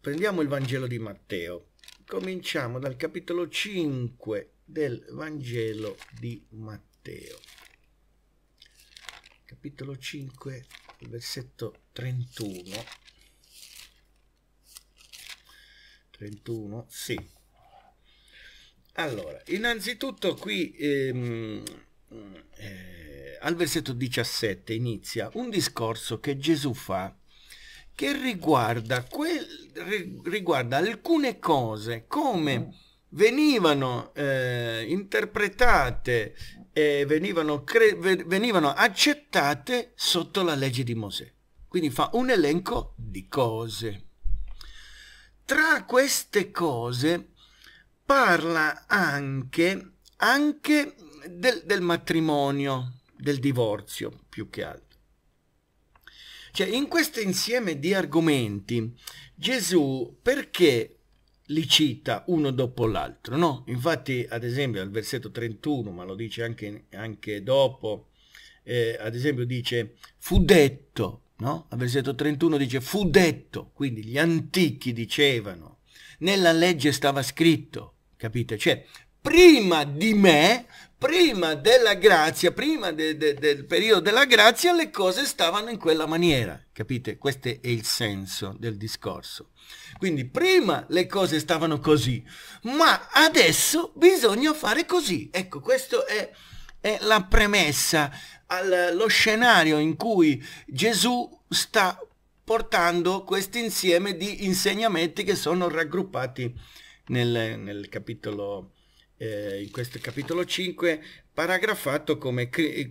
Prendiamo il Vangelo di Matteo. Cominciamo dal capitolo 5 del Vangelo di Matteo. Capitolo 5, versetto 31. 31, sì. Allora, innanzitutto qui ehm, eh, al versetto 17 inizia un discorso che Gesù fa che riguarda, quel, riguarda alcune cose come mm. venivano eh, interpretate e venivano, venivano accettate sotto la legge di Mosè. Quindi fa un elenco di cose. Tra queste cose parla anche, anche del, del matrimonio, del divorzio più che altro. Cioè, in questo insieme di argomenti, Gesù perché li cita uno dopo l'altro, no? Infatti, ad esempio, al versetto 31, ma lo dice anche, anche dopo, eh, ad esempio dice, fu detto, no? Al versetto 31 dice, fu detto, quindi gli antichi dicevano, nella legge stava scritto, capite? Cioè, prima di me prima della grazia, prima de, de, del periodo della grazia, le cose stavano in quella maniera, capite? Questo è il senso del discorso. Quindi prima le cose stavano così, ma adesso bisogna fare così. Ecco, questa è, è la premessa, allo scenario in cui Gesù sta portando questo insieme di insegnamenti che sono raggruppati nel, nel capitolo eh, in questo capitolo 5, paragrafato come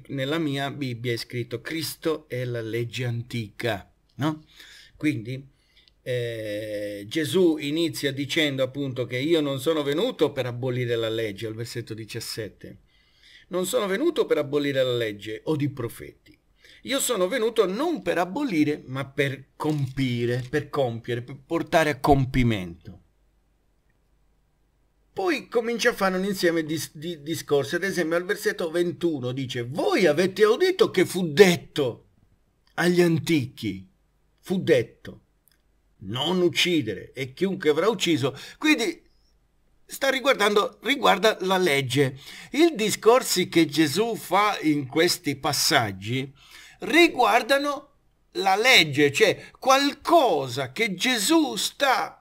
nella mia Bibbia è scritto Cristo è la legge antica, no? Quindi eh, Gesù inizia dicendo appunto che io non sono venuto per abolire la legge, al versetto 17, non sono venuto per abolire la legge o di profeti. Io sono venuto non per abolire, ma per compire, per compiere, per portare a compimento. Poi comincia a fare un insieme di, di, discorsi, ad esempio al versetto 21 dice, voi avete udito che fu detto agli antichi, fu detto, non uccidere e chiunque avrà ucciso. Quindi sta riguardando, riguarda la legge. I discorsi che Gesù fa in questi passaggi riguardano la legge, cioè qualcosa che Gesù sta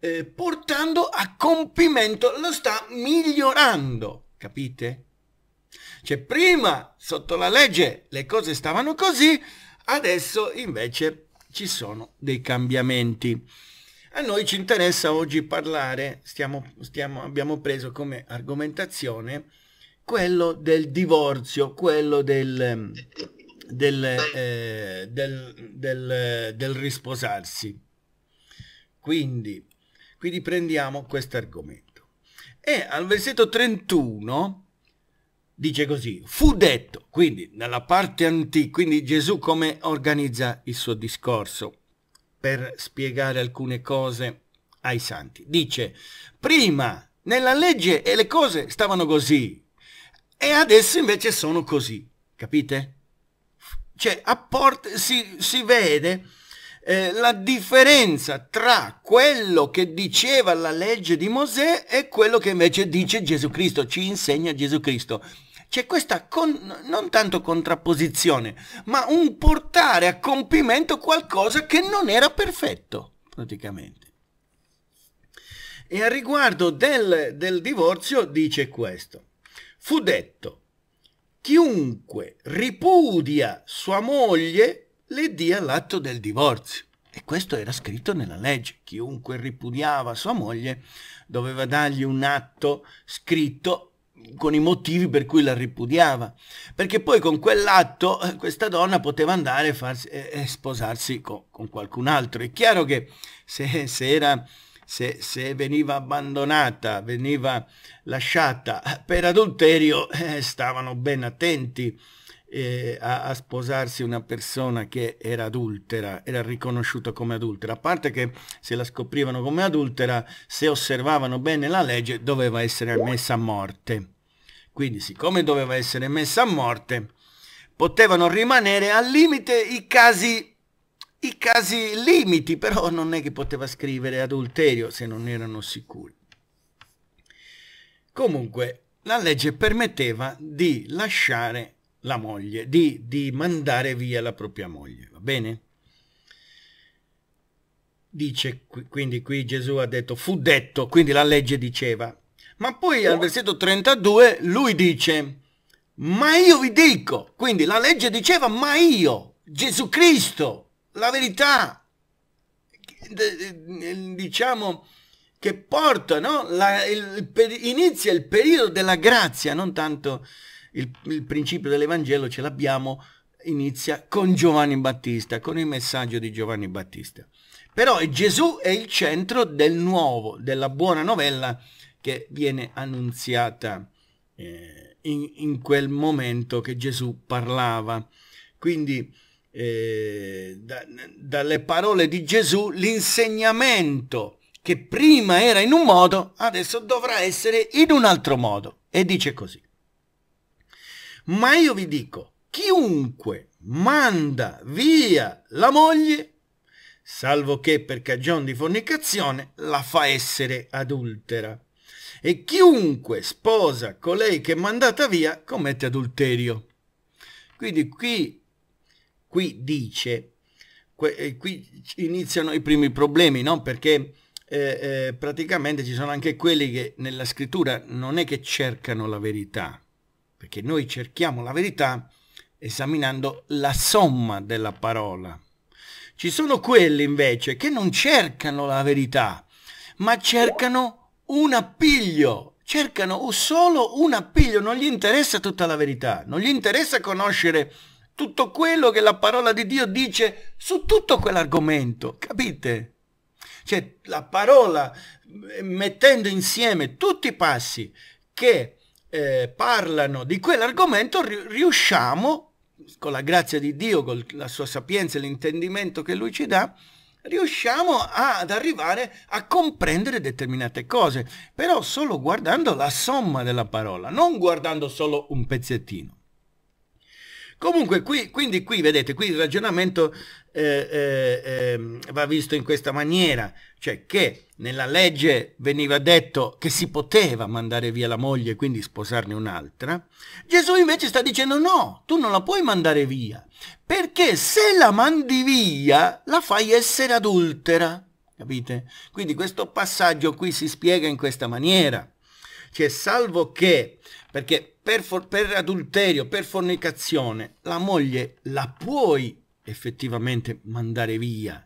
eh, portando a compimento, lo sta migliorando, capite? Cioè prima sotto la legge le cose stavano così, adesso invece ci sono dei cambiamenti. A noi ci interessa oggi parlare, stiamo, stiamo, abbiamo preso come argomentazione quello del divorzio, quello del, del, eh, del, del risposarsi. Quindi quindi prendiamo questo argomento. E al versetto 31 dice così, fu detto, quindi nella parte antica, quindi Gesù come organizza il suo discorso per spiegare alcune cose ai santi. Dice, prima nella legge e le cose stavano così e adesso invece sono così, capite? Cioè, a porte si, si vede eh, la differenza tra quello che diceva la legge di Mosè e quello che invece dice Gesù Cristo, ci insegna Gesù Cristo. C'è questa con, non tanto contrapposizione, ma un portare a compimento qualcosa che non era perfetto, praticamente. E a riguardo del, del divorzio dice questo. Fu detto, chiunque ripudia sua moglie le dia l'atto del divorzio. E questo era scritto nella legge. Chiunque ripudiava sua moglie doveva dargli un atto scritto con i motivi per cui la ripudiava. Perché poi con quell'atto eh, questa donna poteva andare farsi, e, eh, eh, sposarsi con, con, qualcun altro. È chiaro che se, se era... Se, se, veniva abbandonata, veniva lasciata per adulterio, eh, stavano ben attenti eh, a, a, sposarsi una persona che era adultera, era riconosciuta come adultera, a parte che se la scoprivano come adultera, se osservavano bene la legge, doveva essere messa a morte. Quindi siccome doveva essere messa a morte, potevano rimanere al limite i casi, i casi limiti, però non è che poteva scrivere adulterio se non erano sicuri. Comunque, la legge permetteva di lasciare la moglie, di, di mandare via la propria moglie, va bene? Dice, quindi qui Gesù ha detto, fu detto, quindi la legge diceva. Ma poi al versetto 32 lui dice, ma io vi dico, quindi la legge diceva, ma io, Gesù Cristo, la verità, eh, diciamo che porta, no? La, il, per, inizia il periodo della grazia, non tanto il, il principio dell'Evangelo ce l'abbiamo, inizia con Giovanni Battista, con il messaggio di Giovanni Battista. Però Gesù è il centro del nuovo, della buona novella che viene annunziata eh, in, in, quel momento che Gesù parlava. Quindi eh, da, dalle parole di Gesù l'insegnamento che prima era in un modo adesso dovrà essere in un altro modo. E dice così. Ma io vi dico, chiunque manda via la moglie, salvo che per cagion di fornicazione, la fa essere adultera. E chiunque sposa colei che è mandata via, commette adulterio. Quindi qui, qui dice, eh, qui iniziano i primi problemi, no? Perché eh, eh, praticamente ci sono anche quelli che nella scrittura non è che cercano la verità, perché noi cerchiamo la verità esaminando la somma della parola. Ci sono quelli invece che non cercano la verità, ma cercano un appiglio, cercano solo un appiglio, non gli interessa tutta la verità, non gli interessa conoscere tutto quello che la parola di Dio dice su tutto quell'argomento, capite? Cioè la parola eh, mettendo insieme tutti i passi che eh, parlano di quell'argomento riusciamo, con la grazia di Dio, con la sua sapienza e l'intendimento che lui ci dà, riusciamo a, ad arrivare a comprendere determinate cose, però solo guardando la somma della parola, non guardando solo un pezzettino. Comunque qui, quindi qui vedete, qui il ragionamento eh, eh, ehm, va visto in questa maniera, cioè che nella legge veniva detto che si poteva mandare via la moglie e quindi sposarne un'altra, Gesù invece sta dicendo no, tu non la puoi mandare via, perché se la mandi via la fai essere adultera, capite? Quindi questo passaggio qui si spiega in questa maniera, cioè salvo che, perché per, per adulterio, per fornicazione, la moglie la puoi effettivamente mandare via.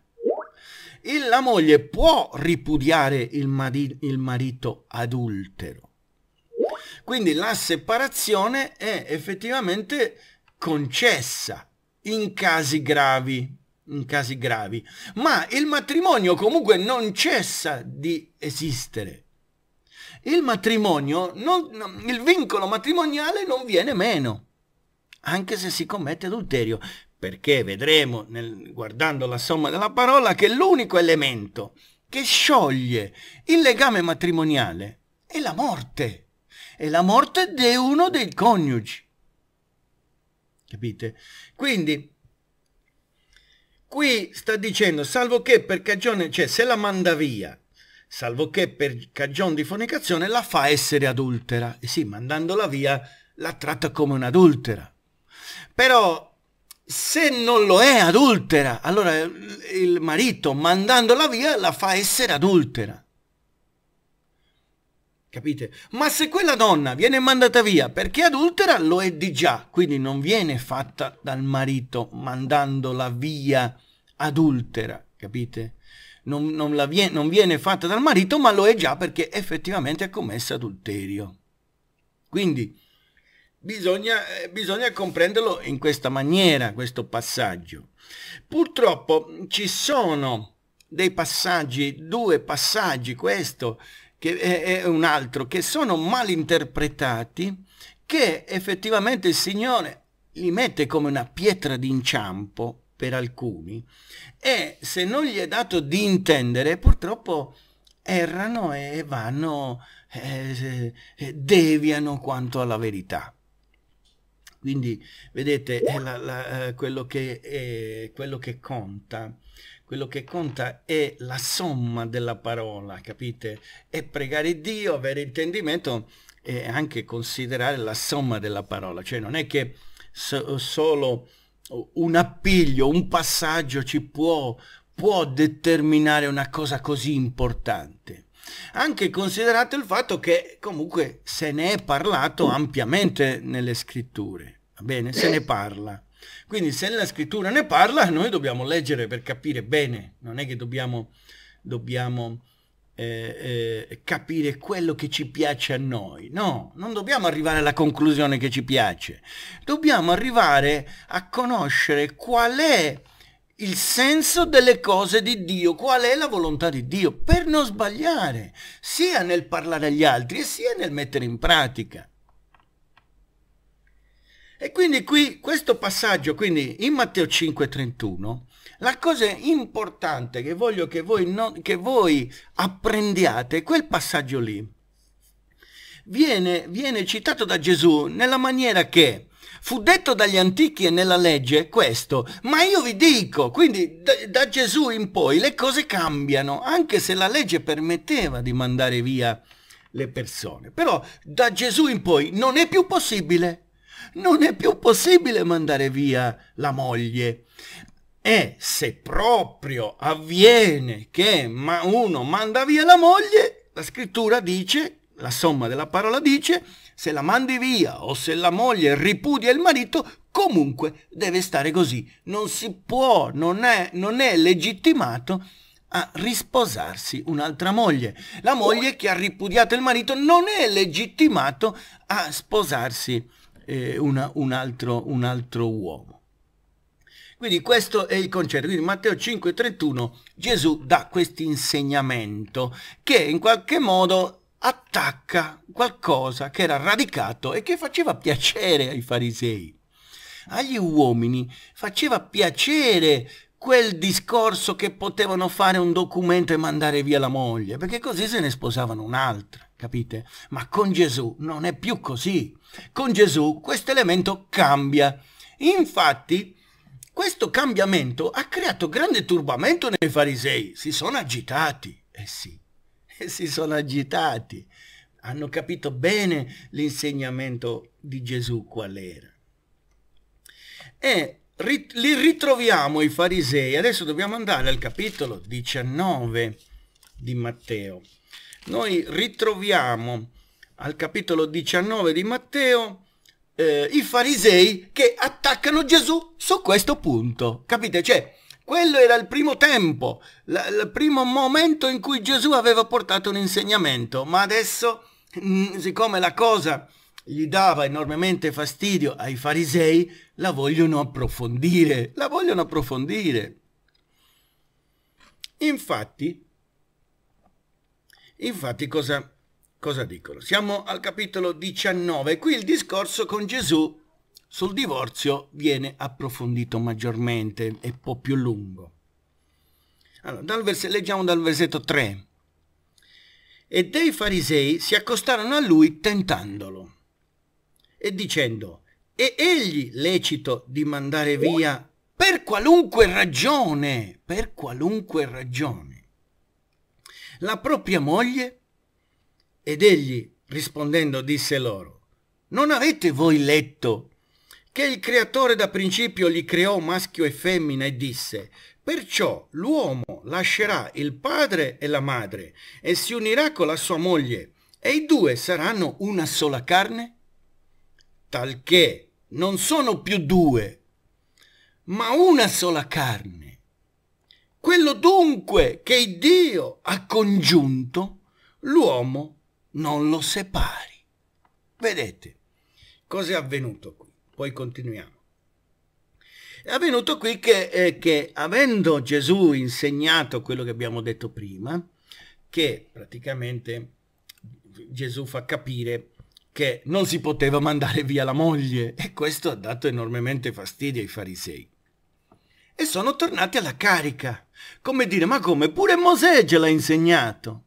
E la moglie può ripudiare il, mari il marito adultero. Quindi la separazione è effettivamente concessa in casi gravi, in casi gravi. Ma il matrimonio comunque non cessa di esistere. Il matrimonio, non, il vincolo matrimoniale non viene meno, anche se si commette adulterio, perché vedremo nel, guardando la somma della parola che l'unico elemento che scioglie il legame matrimoniale è la morte, è la morte di uno dei coniugi. Capite? Quindi qui sta dicendo salvo che per cagione, cioè se la manda via, salvo che per cagione di fornicazione la fa essere adultera. E sì, mandandola via la tratta come un'adultera. Però se non lo è adultera, allora eh, il marito mandandola via la fa essere adultera. Capite? Ma se quella donna viene mandata via perché adultera, lo è di già, quindi non viene fatta dal marito mandandola via adultera, capite? Non, non, vie, non viene fatta dal marito, ma lo è già perché effettivamente ha commesso adulterio. Quindi Bisogna, eh, bisogna, comprenderlo in questa maniera, questo passaggio. Purtroppo ci sono dei passaggi, due passaggi, questo che è, un altro, che sono mal interpretati, che effettivamente il Signore li mette come una pietra d'inciampo per alcuni e se non gli è dato di intendere purtroppo errano e vanno, eh, eh deviano quanto alla verità. Quindi vedete è la, la, eh, quello, che è, quello che conta. Quello che conta è la somma della parola, capite? E pregare Dio, avere intendimento e anche considerare la somma della parola. Cioè non è che so, solo un appiglio, un passaggio ci può, può determinare una cosa così importante. Anche considerato il fatto che comunque se ne è parlato ampiamente nelle scritture, va bene? Se ne parla. Quindi se la scrittura ne parla, noi dobbiamo leggere per capire bene, non è che dobbiamo, dobbiamo eh, eh, capire quello che ci piace a noi. No, non dobbiamo arrivare alla conclusione che ci piace, dobbiamo arrivare a conoscere qual è il senso delle cose di Dio, qual è la volontà di Dio, per non sbagliare, sia nel parlare agli altri sia nel mettere in pratica. E quindi qui questo passaggio, quindi in Matteo 5:31, la cosa importante che voglio che voi, non, che voi apprendiate, quel passaggio lì, viene, viene citato da Gesù nella maniera che Fu detto dagli antichi e nella legge questo, ma io vi dico, quindi da, da Gesù in poi le cose cambiano, anche se la legge permetteva di mandare via le persone. Però da Gesù in poi non è più possibile, non è più possibile mandare via la moglie. E se proprio avviene che uno manda via la moglie, la scrittura dice, la somma della parola dice, se la mandi via o se la moglie ripudia il marito, comunque deve stare così. Non si può, non è, non è legittimato a risposarsi un'altra moglie. La moglie che ha ripudiato il marito non è legittimato a sposarsi eh, una, un, altro, un altro uomo. Quindi questo è il concetto. Quindi Matteo 5,31 Gesù dà questo insegnamento che in qualche modo attacca qualcosa che era radicato e che faceva piacere ai farisei. Agli uomini faceva piacere quel discorso che potevano fare un documento e mandare via la moglie, perché così se ne sposavano un'altra, capite? Ma con Gesù non è più così. Con Gesù questo elemento cambia. Infatti, questo cambiamento ha creato grande turbamento nei farisei, si sono agitati, eh sì e si sono agitati. Hanno capito bene l'insegnamento di Gesù qual era. E rit li ritroviamo i farisei. Adesso dobbiamo andare al capitolo 19 di Matteo. Noi ritroviamo al capitolo 19 di Matteo eh, i farisei che attaccano Gesù su questo punto. Capite? Cioè, quello era il primo tempo, il primo momento in cui Gesù aveva portato un insegnamento, ma adesso, mm, siccome la cosa gli dava enormemente fastidio ai farisei, la vogliono approfondire, la vogliono approfondire. Infatti, infatti cosa, cosa dicono? Siamo al capitolo 19, qui il discorso con Gesù sul divorzio viene approfondito maggiormente, e un po' più lungo. Allora, dal leggiamo dal versetto 3. E dei farisei si accostarono a lui tentandolo e dicendo, è egli lecito di mandare via per qualunque ragione, per qualunque ragione, la propria moglie? Ed egli rispondendo disse loro, non avete voi letto che il creatore da principio li creò maschio e femmina e disse, perciò l'uomo lascerà il padre e la madre e si unirà con la sua moglie e i due saranno una sola carne? Talché non sono più due, ma una sola carne. Quello dunque che Dio ha congiunto, l'uomo non lo separi. Vedete cosa è avvenuto poi continuiamo. È avvenuto qui che, eh, che avendo Gesù insegnato quello che abbiamo detto prima, che praticamente Gesù fa capire che non si poteva mandare via la moglie e questo ha dato enormemente fastidio ai farisei. E sono tornati alla carica, come dire, ma come pure Mosè ce l'ha insegnato.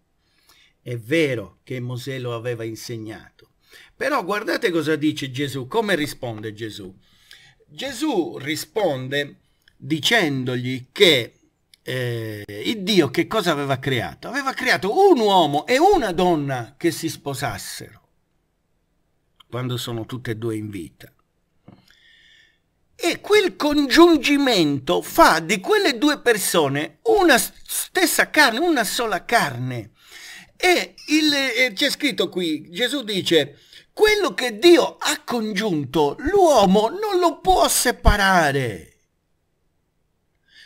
È vero che Mosè lo aveva insegnato, però guardate cosa dice Gesù, come risponde Gesù. Gesù risponde dicendogli che eh, il Dio che cosa aveva creato? Aveva creato un uomo e una donna che si sposassero quando sono tutte e due in vita. E quel congiungimento fa di quelle due persone una stessa carne, una sola carne. E c'è scritto qui, Gesù dice, quello che Dio ha congiunto, l'uomo non lo può separare.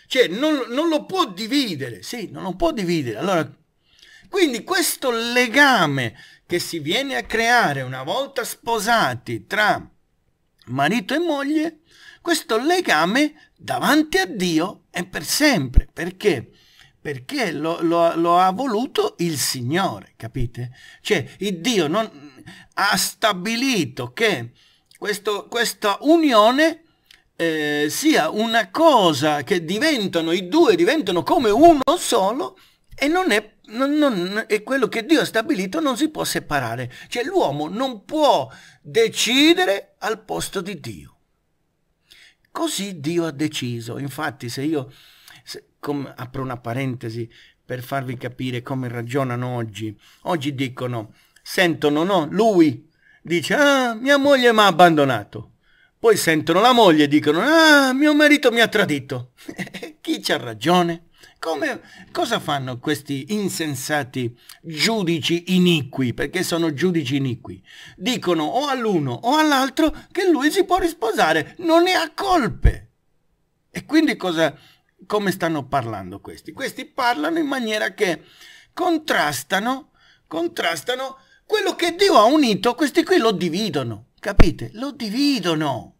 Cioè, non, non lo può dividere, sì, non lo può dividere. Allora, quindi questo legame che si viene a creare una volta sposati tra marito e moglie, questo legame davanti a Dio è per sempre. Perché? Perché lo, lo, lo ha voluto il Signore, capite? Cioè, il Dio non, ha stabilito che questo, questa unione eh, sia una cosa che diventano i due, diventano come uno solo e non è, non, non, è quello che Dio ha stabilito non si può separare. Cioè l'uomo non può decidere al posto di Dio. Così Dio ha deciso. Infatti se io se, com, apro una parentesi per farvi capire come ragionano oggi, oggi dicono sentono no, lui dice ah mia moglie mi ha abbandonato. Poi sentono la moglie e dicono ah mio marito mi ha tradito. Chi c'ha ragione? Come, cosa fanno questi insensati giudici iniqui? Perché sono giudici iniqui. Dicono o all'uno o all'altro che lui si può risposare, non ne ha colpe. E quindi cosa, come stanno parlando questi? Questi parlano in maniera che contrastano, contrastano quello che Dio ha unito, questi qui lo dividono, capite? Lo dividono.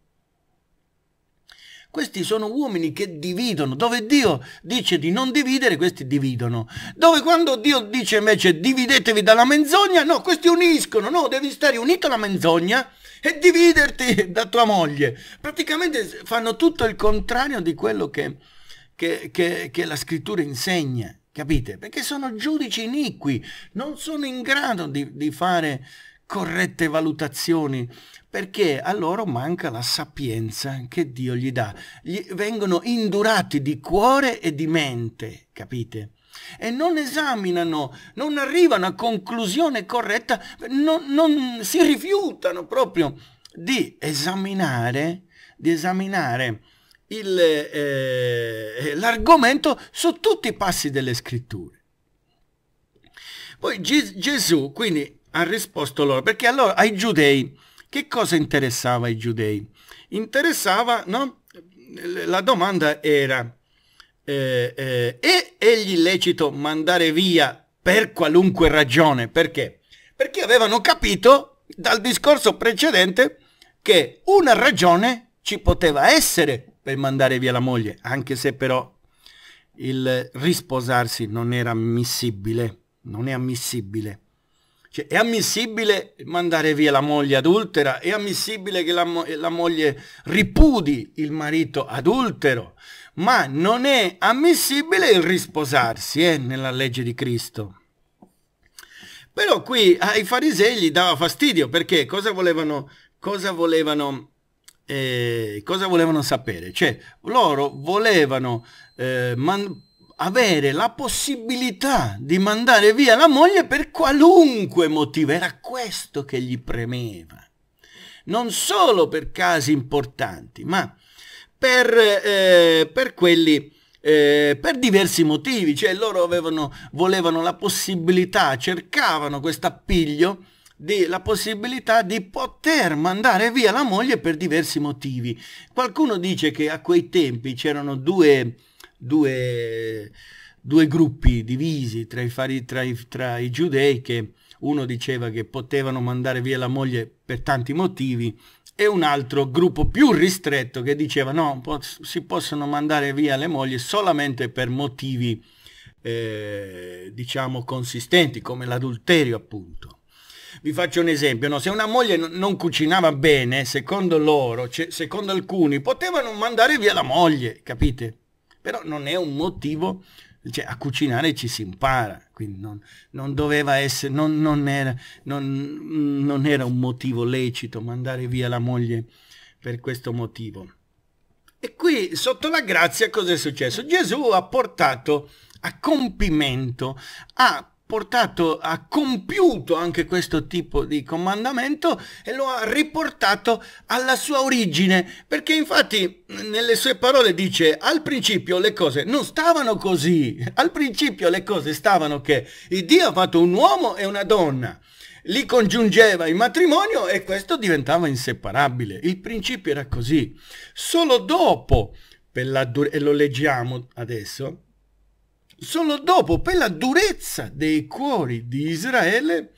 Questi sono uomini che dividono. Dove Dio dice di non dividere, questi dividono. Dove quando Dio dice invece dividetevi dalla menzogna, no, questi uniscono. No, devi stare unito alla menzogna e dividerti da tua moglie. Praticamente fanno tutto il contrario di quello che, che, che, che la scrittura insegna. Capite? Perché sono giudici iniqui, non sono in grado di, di fare corrette valutazioni, perché a loro manca la sapienza che Dio gli dà. Gli vengono indurati di cuore e di mente, capite? E non esaminano, non arrivano a conclusione corretta, non, non si rifiutano proprio di esaminare, di esaminare eh, eh, l'argomento eh, su tutti i passi delle scritture. Poi Ges Gesù quindi ha risposto loro, perché allora ai giudei, che cosa interessava ai giudei? Interessava, no? La domanda era, eh, eh, è egli lecito mandare via per qualunque ragione? Perché? Perché avevano capito dal discorso precedente che una ragione ci poteva essere per mandare via la moglie, anche se però il risposarsi non era ammissibile, non è ammissibile. Cioè, è ammissibile mandare via la moglie adultera, è ammissibile che la, mo la, moglie ripudi il marito adultero, ma non è ammissibile il risposarsi eh, nella legge di Cristo. Però qui ai farisei gli dava fastidio perché cosa volevano, cosa volevano eh, cosa volevano sapere? Cioè, loro volevano eh, man- avere la possibilità di mandare via la moglie per qualunque motivo, era questo che gli premeva. Non solo per casi importanti, ma per, eh, per quelli... Eh, per diversi motivi, cioè loro avevano, volevano la possibilità, cercavano questo appiglio di, la possibilità di poter mandare via la moglie per diversi motivi. Qualcuno dice che a quei tempi c'erano due, due, due gruppi divisi tra i, fari, tra, i, tra i giudei che uno diceva che potevano mandare via la moglie per tanti motivi e un altro gruppo più ristretto che diceva no, po si possono mandare via le mogli solamente per motivi eh, diciamo consistenti come l'adulterio appunto vi faccio un esempio, no? se una moglie non cucinava bene, secondo loro, cioè, secondo alcuni, potevano mandare via la moglie, capite? Però non è un motivo, cioè, a cucinare ci si impara, quindi non, non doveva essere, non, non, era, non era un motivo lecito mandare via la moglie per questo motivo. E qui sotto la grazia cosa è successo? Gesù ha portato a compimento, ha portato, ha compiuto anche questo tipo di comandamento e lo ha riportato alla sua origine, perché infatti nelle sue parole dice al principio le cose non stavano così, al principio le cose stavano che il Dio ha fatto un uomo e una donna li congiungeva in matrimonio e questo diventava inseparabile. Il principio era così. Solo dopo, per la, e lo leggiamo adesso, Solo dopo, per la durezza dei cuori di Israele,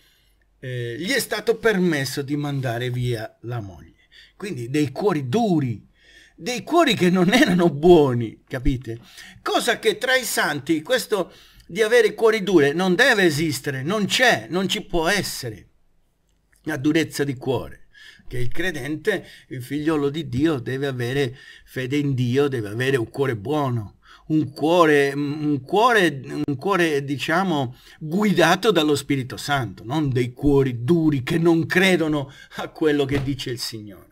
eh, gli è stato permesso di mandare via la moglie. Quindi dei cuori duri, dei cuori che non erano buoni, capite? Cosa che tra i santi, questo di avere cuori duri, non deve esistere, non c'è, non ci può essere la durezza di cuore che il credente, il figliolo di Dio, deve avere fede in Dio, deve avere un cuore buono, un cuore, un cuore, un cuore diciamo, guidato dallo Spirito Santo, non dei cuori duri che non credono a quello che dice il Signore.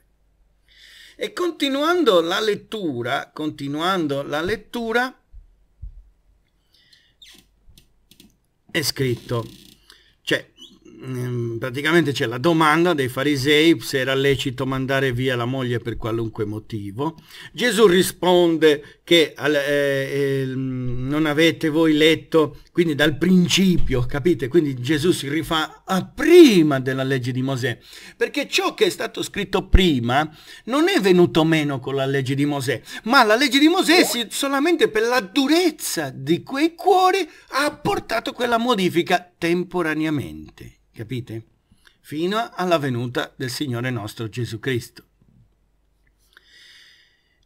E continuando la lettura, continuando la lettura, è scritto Ehm, praticamente c'è la domanda dei farisei se era lecito mandare via la moglie per qualunque motivo. Gesù risponde che eh, eh, non avete voi letto, quindi dal principio, capite? Quindi Gesù si rifà a prima della legge di Mosè, perché ciò che è stato scritto prima non è venuto meno con la legge di Mosè, ma la legge di Mosè si, solamente per la durezza di quei cuori ha portato quella modifica temporaneamente capite? Fino alla venuta del Signore nostro Gesù Cristo.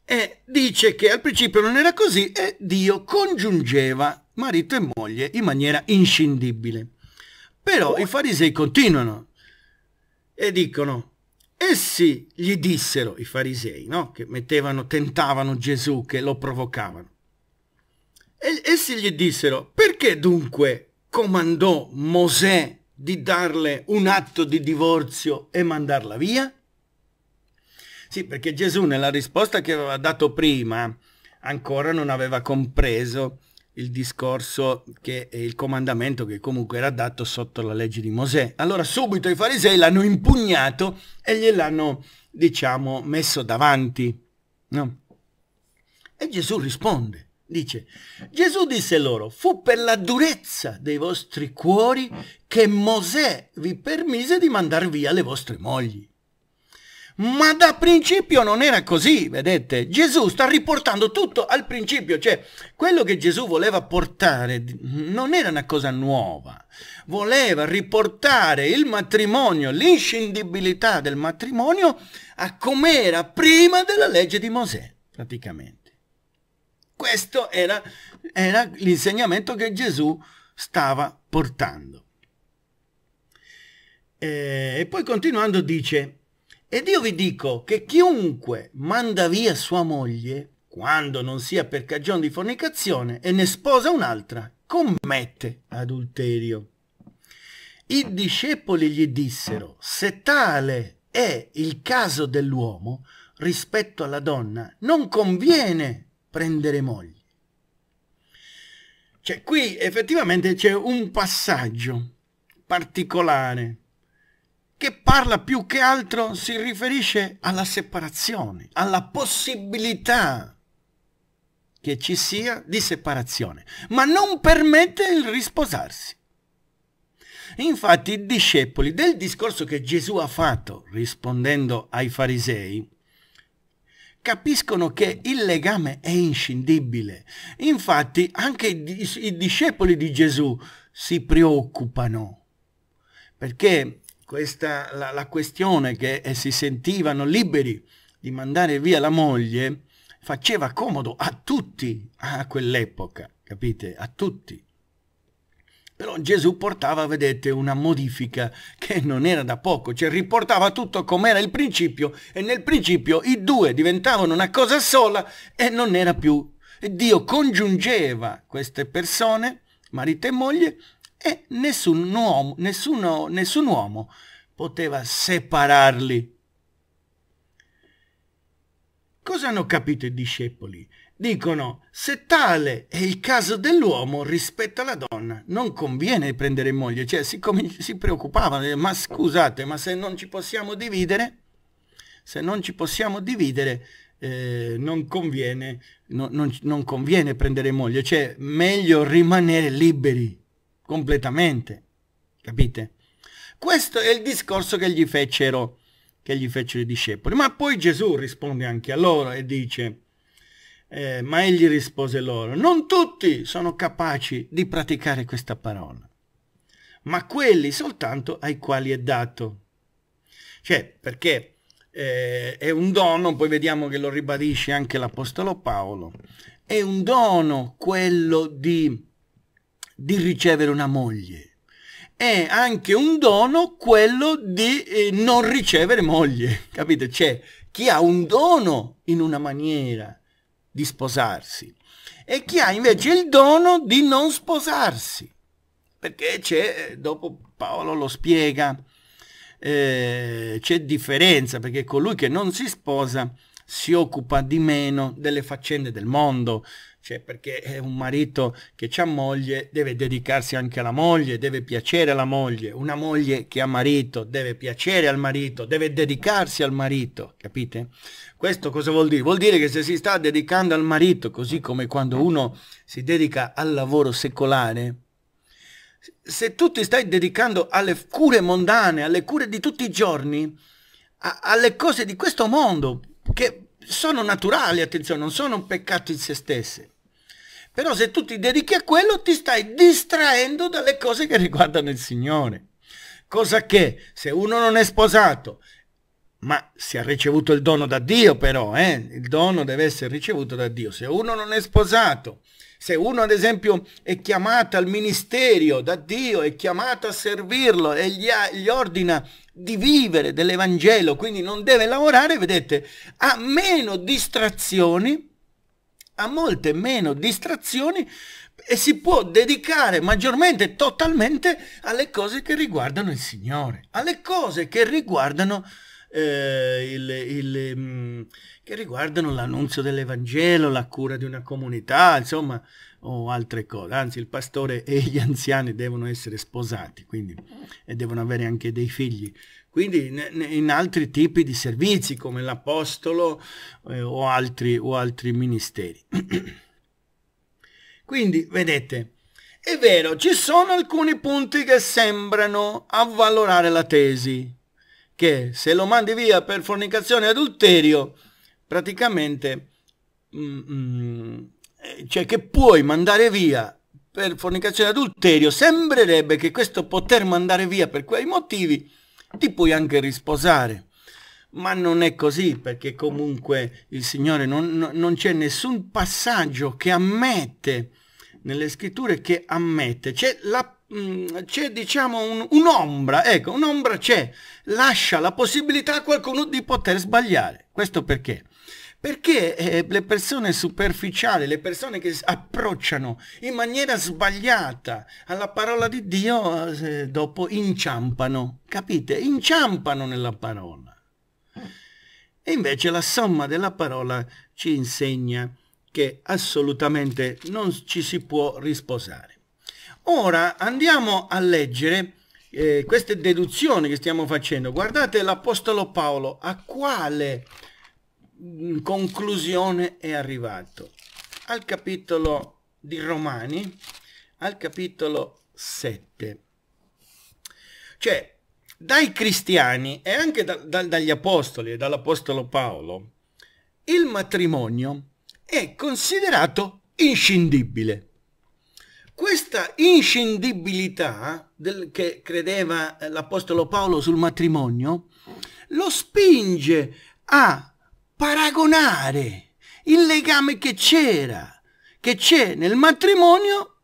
E dice che al principio non era così e Dio congiungeva marito e moglie in maniera inscindibile. Però i farisei continuano e dicono, essi gli dissero, i farisei, no? che mettevano, tentavano Gesù, che lo provocavano. E, essi gli dissero, perché dunque comandò Mosè di darle un atto di divorzio e mandarla via? Sì, perché Gesù nella risposta che aveva dato prima ancora non aveva compreso il discorso che è il comandamento che comunque era dato sotto la legge di Mosè. Allora subito i farisei l'hanno impugnato e gliel'hanno, diciamo, messo davanti. No? E Gesù risponde. Dice, Gesù disse loro, fu per la durezza dei vostri cuori che Mosè vi permise di mandar via le vostre mogli. Ma da principio non era così, vedete? Gesù sta riportando tutto al principio, cioè quello che Gesù voleva portare non era una cosa nuova, voleva riportare il matrimonio, l'inscindibilità del matrimonio a com'era prima della legge di Mosè, praticamente. Questo era, era l'insegnamento che Gesù stava portando. Eh, e poi continuando dice, ed io vi dico che chiunque manda via sua moglie, quando non sia per cagione di fornicazione, e ne sposa un'altra, commette adulterio. I discepoli gli dissero, se tale è il caso dell'uomo rispetto alla donna, non conviene prendere moglie. Cioè, qui effettivamente c'è un passaggio particolare che parla più che altro, si riferisce alla separazione, alla possibilità che ci sia di separazione, ma non permette il risposarsi. Infatti i discepoli del discorso che Gesù ha fatto rispondendo ai farisei capiscono che il legame è inscindibile. Infatti anche i discepoli di Gesù si preoccupano perché questa, la, la questione che eh, si sentivano liberi di mandare via la moglie faceva comodo a tutti a quell'epoca, capite? A tutti. Però Gesù portava, vedete, una modifica che non era da poco, cioè riportava tutto com'era il principio e nel principio i due diventavano una cosa sola e non era più. E Dio congiungeva queste persone, marito e moglie, e nessun uomo, nessuno, nessun uomo poteva separarli. Cosa hanno capito i discepoli? dicono se tale è il caso dell'uomo rispetto alla donna non conviene prendere moglie cioè si, si preoccupavano ma scusate ma se non ci possiamo dividere se non ci possiamo dividere eh, non, conviene, no, non, non conviene prendere moglie cioè meglio rimanere liberi completamente capite questo è il discorso che gli fecero che gli fecero i discepoli ma poi Gesù risponde anche a loro e dice eh, ma egli rispose loro, non tutti sono capaci di praticare questa parola, ma quelli soltanto ai quali è dato. Cioè, perché eh, è un dono, poi vediamo che lo ribadisce anche l'Apostolo Paolo, è un dono quello di, di ricevere una moglie, è anche un dono quello di eh, non ricevere moglie, capite? C'è cioè, chi ha un dono in una maniera di sposarsi e chi ha invece il dono di non sposarsi. Perché c'è, eh, dopo Paolo lo spiega, eh, c'è differenza perché colui che non si sposa si occupa di meno delle faccende del mondo, cioè perché è un marito che ha moglie deve dedicarsi anche alla moglie, deve piacere alla moglie, una moglie che ha marito deve piacere al marito, deve dedicarsi al marito, capite? Questo cosa vuol dire? Vuol dire che se si sta dedicando al marito, così come quando uno si dedica al lavoro secolare, se tu ti stai dedicando alle cure mondane, alle cure di tutti i giorni, a, alle cose di questo mondo, che sono naturali, attenzione, non sono un peccato in se stesse. Però se tu ti dedichi a quello, ti stai distraendo dalle cose che riguardano il Signore. Cosa che se uno non è sposato, ma si è ricevuto il dono da Dio però, eh? il dono deve essere ricevuto da Dio. Se uno non è sposato, se uno ad esempio è chiamato al ministerio da Dio, è chiamato a servirlo e gli, ha, gli ordina di vivere dell'Evangelo, quindi non deve lavorare, vedete, ha meno distrazioni, ha molte meno distrazioni e si può dedicare maggiormente, totalmente alle cose che riguardano il Signore, alle cose che riguardano eh, il, il, mh, mm, che riguardano l'annunzio dell'Evangelo, la cura di una comunità, insomma, o altre cose. Anzi, il pastore e gli anziani devono essere sposati quindi, e devono avere anche dei figli. Quindi in, in altri tipi di servizi come l'apostolo eh, o, altri, o altri ministeri. quindi, vedete, è vero, ci sono alcuni punti che sembrano avvalorare la tesi che se lo mandi via per fornicazione e adulterio, praticamente, mm, mm, cioè che puoi mandare via per fornicazione e adulterio, sembrerebbe che questo poter mandare via per quei motivi ti puoi anche risposare. Ma non è così, perché comunque il Signore non, non c'è nessun passaggio che ammette nelle scritture che ammette. C'è la Mm, c'è diciamo un, un'ombra, ecco, un'ombra c'è, lascia la possibilità a qualcuno di poter sbagliare. Questo perché? Perché eh, le persone superficiali, le persone che approcciano in maniera sbagliata alla parola di Dio, eh, dopo inciampano, capite? Inciampano nella parola. E invece la somma della parola ci insegna che assolutamente non ci si può risposare. Ora andiamo a leggere eh, queste deduzioni che stiamo facendo. Guardate l'Apostolo Paolo a quale mm, conclusione è arrivato. Al capitolo di Romani, al capitolo 7. Cioè, dai cristiani e anche da, da, dagli apostoli e dall'apostolo Paolo, il matrimonio è considerato inscindibile. Questa inscindibilità del, che credeva eh, l'Apostolo Paolo sul matrimonio lo spinge a paragonare il legame che c'era, che c'è nel matrimonio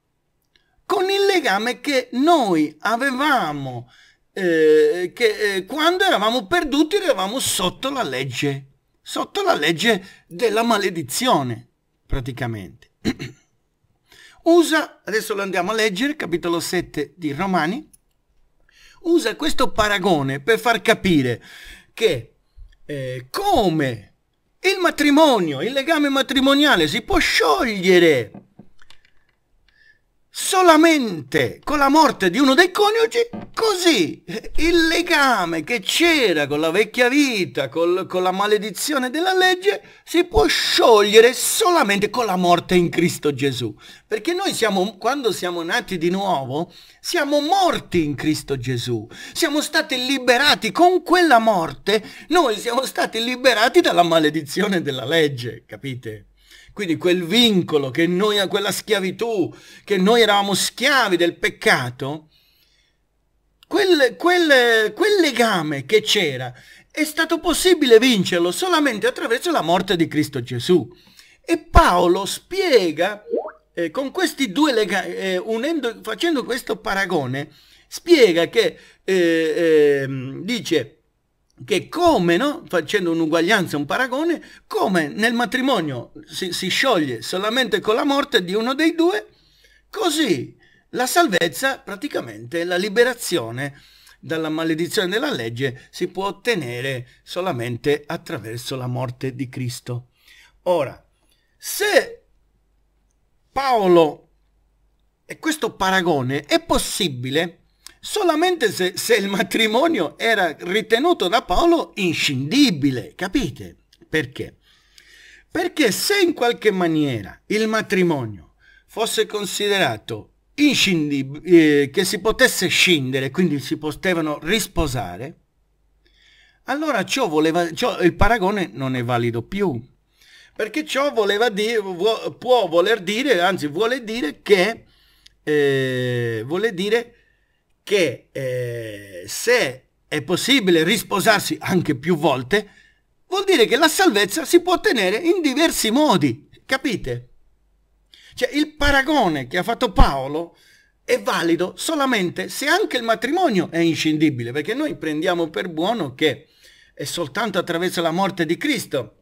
con il legame che noi avevamo eh, che, eh, quando eravamo perduti eravamo sotto la legge, sotto la legge della maledizione praticamente. usa, adesso lo andiamo a leggere, capitolo 7 di Romani, usa questo paragone per far capire che eh, come il matrimonio, il legame matrimoniale si può sciogliere solamente con la morte di uno dei coniugi, così il legame che c'era con la vecchia vita, col, con la maledizione della legge, si può sciogliere solamente con la morte in Cristo Gesù. Perché noi siamo, quando siamo nati di nuovo, siamo morti in Cristo Gesù. Siamo stati liberati con quella morte, noi siamo stati liberati dalla maledizione della legge, capite? Quindi quel vincolo che noi, quella schiavitù, che noi eravamo schiavi del peccato, quel, quel, quel legame che c'era è stato possibile vincerlo solamente attraverso la morte di Cristo Gesù. E Paolo spiega eh, con questi due legami, eh, unendo, facendo questo paragone, spiega che eh, ehm, dice che come, no? facendo un'uguaglianza, un paragone, come nel matrimonio si, si scioglie solamente con la morte di uno dei due, così la salvezza, praticamente la liberazione dalla maledizione della legge, si può ottenere solamente attraverso la morte di Cristo. Ora, se Paolo, e questo paragone è possibile, solamente se, se il matrimonio era ritenuto da Paolo inscindibile, capite? Perché? Perché se in qualche maniera il matrimonio fosse considerato inscindibile, eh, che si potesse scindere, quindi si potevano risposare, allora ciò voleva, ciò, il paragone non è valido più. Perché ciò voleva dire, può voler dire, anzi vuole dire che, eh, vuole dire che eh, se è possibile risposarsi anche più volte, vuol dire che la salvezza si può ottenere in diversi modi, capite? Cioè il paragone che ha fatto Paolo è valido solamente se anche il matrimonio è inscindibile, perché noi prendiamo per buono che è soltanto attraverso la morte di Cristo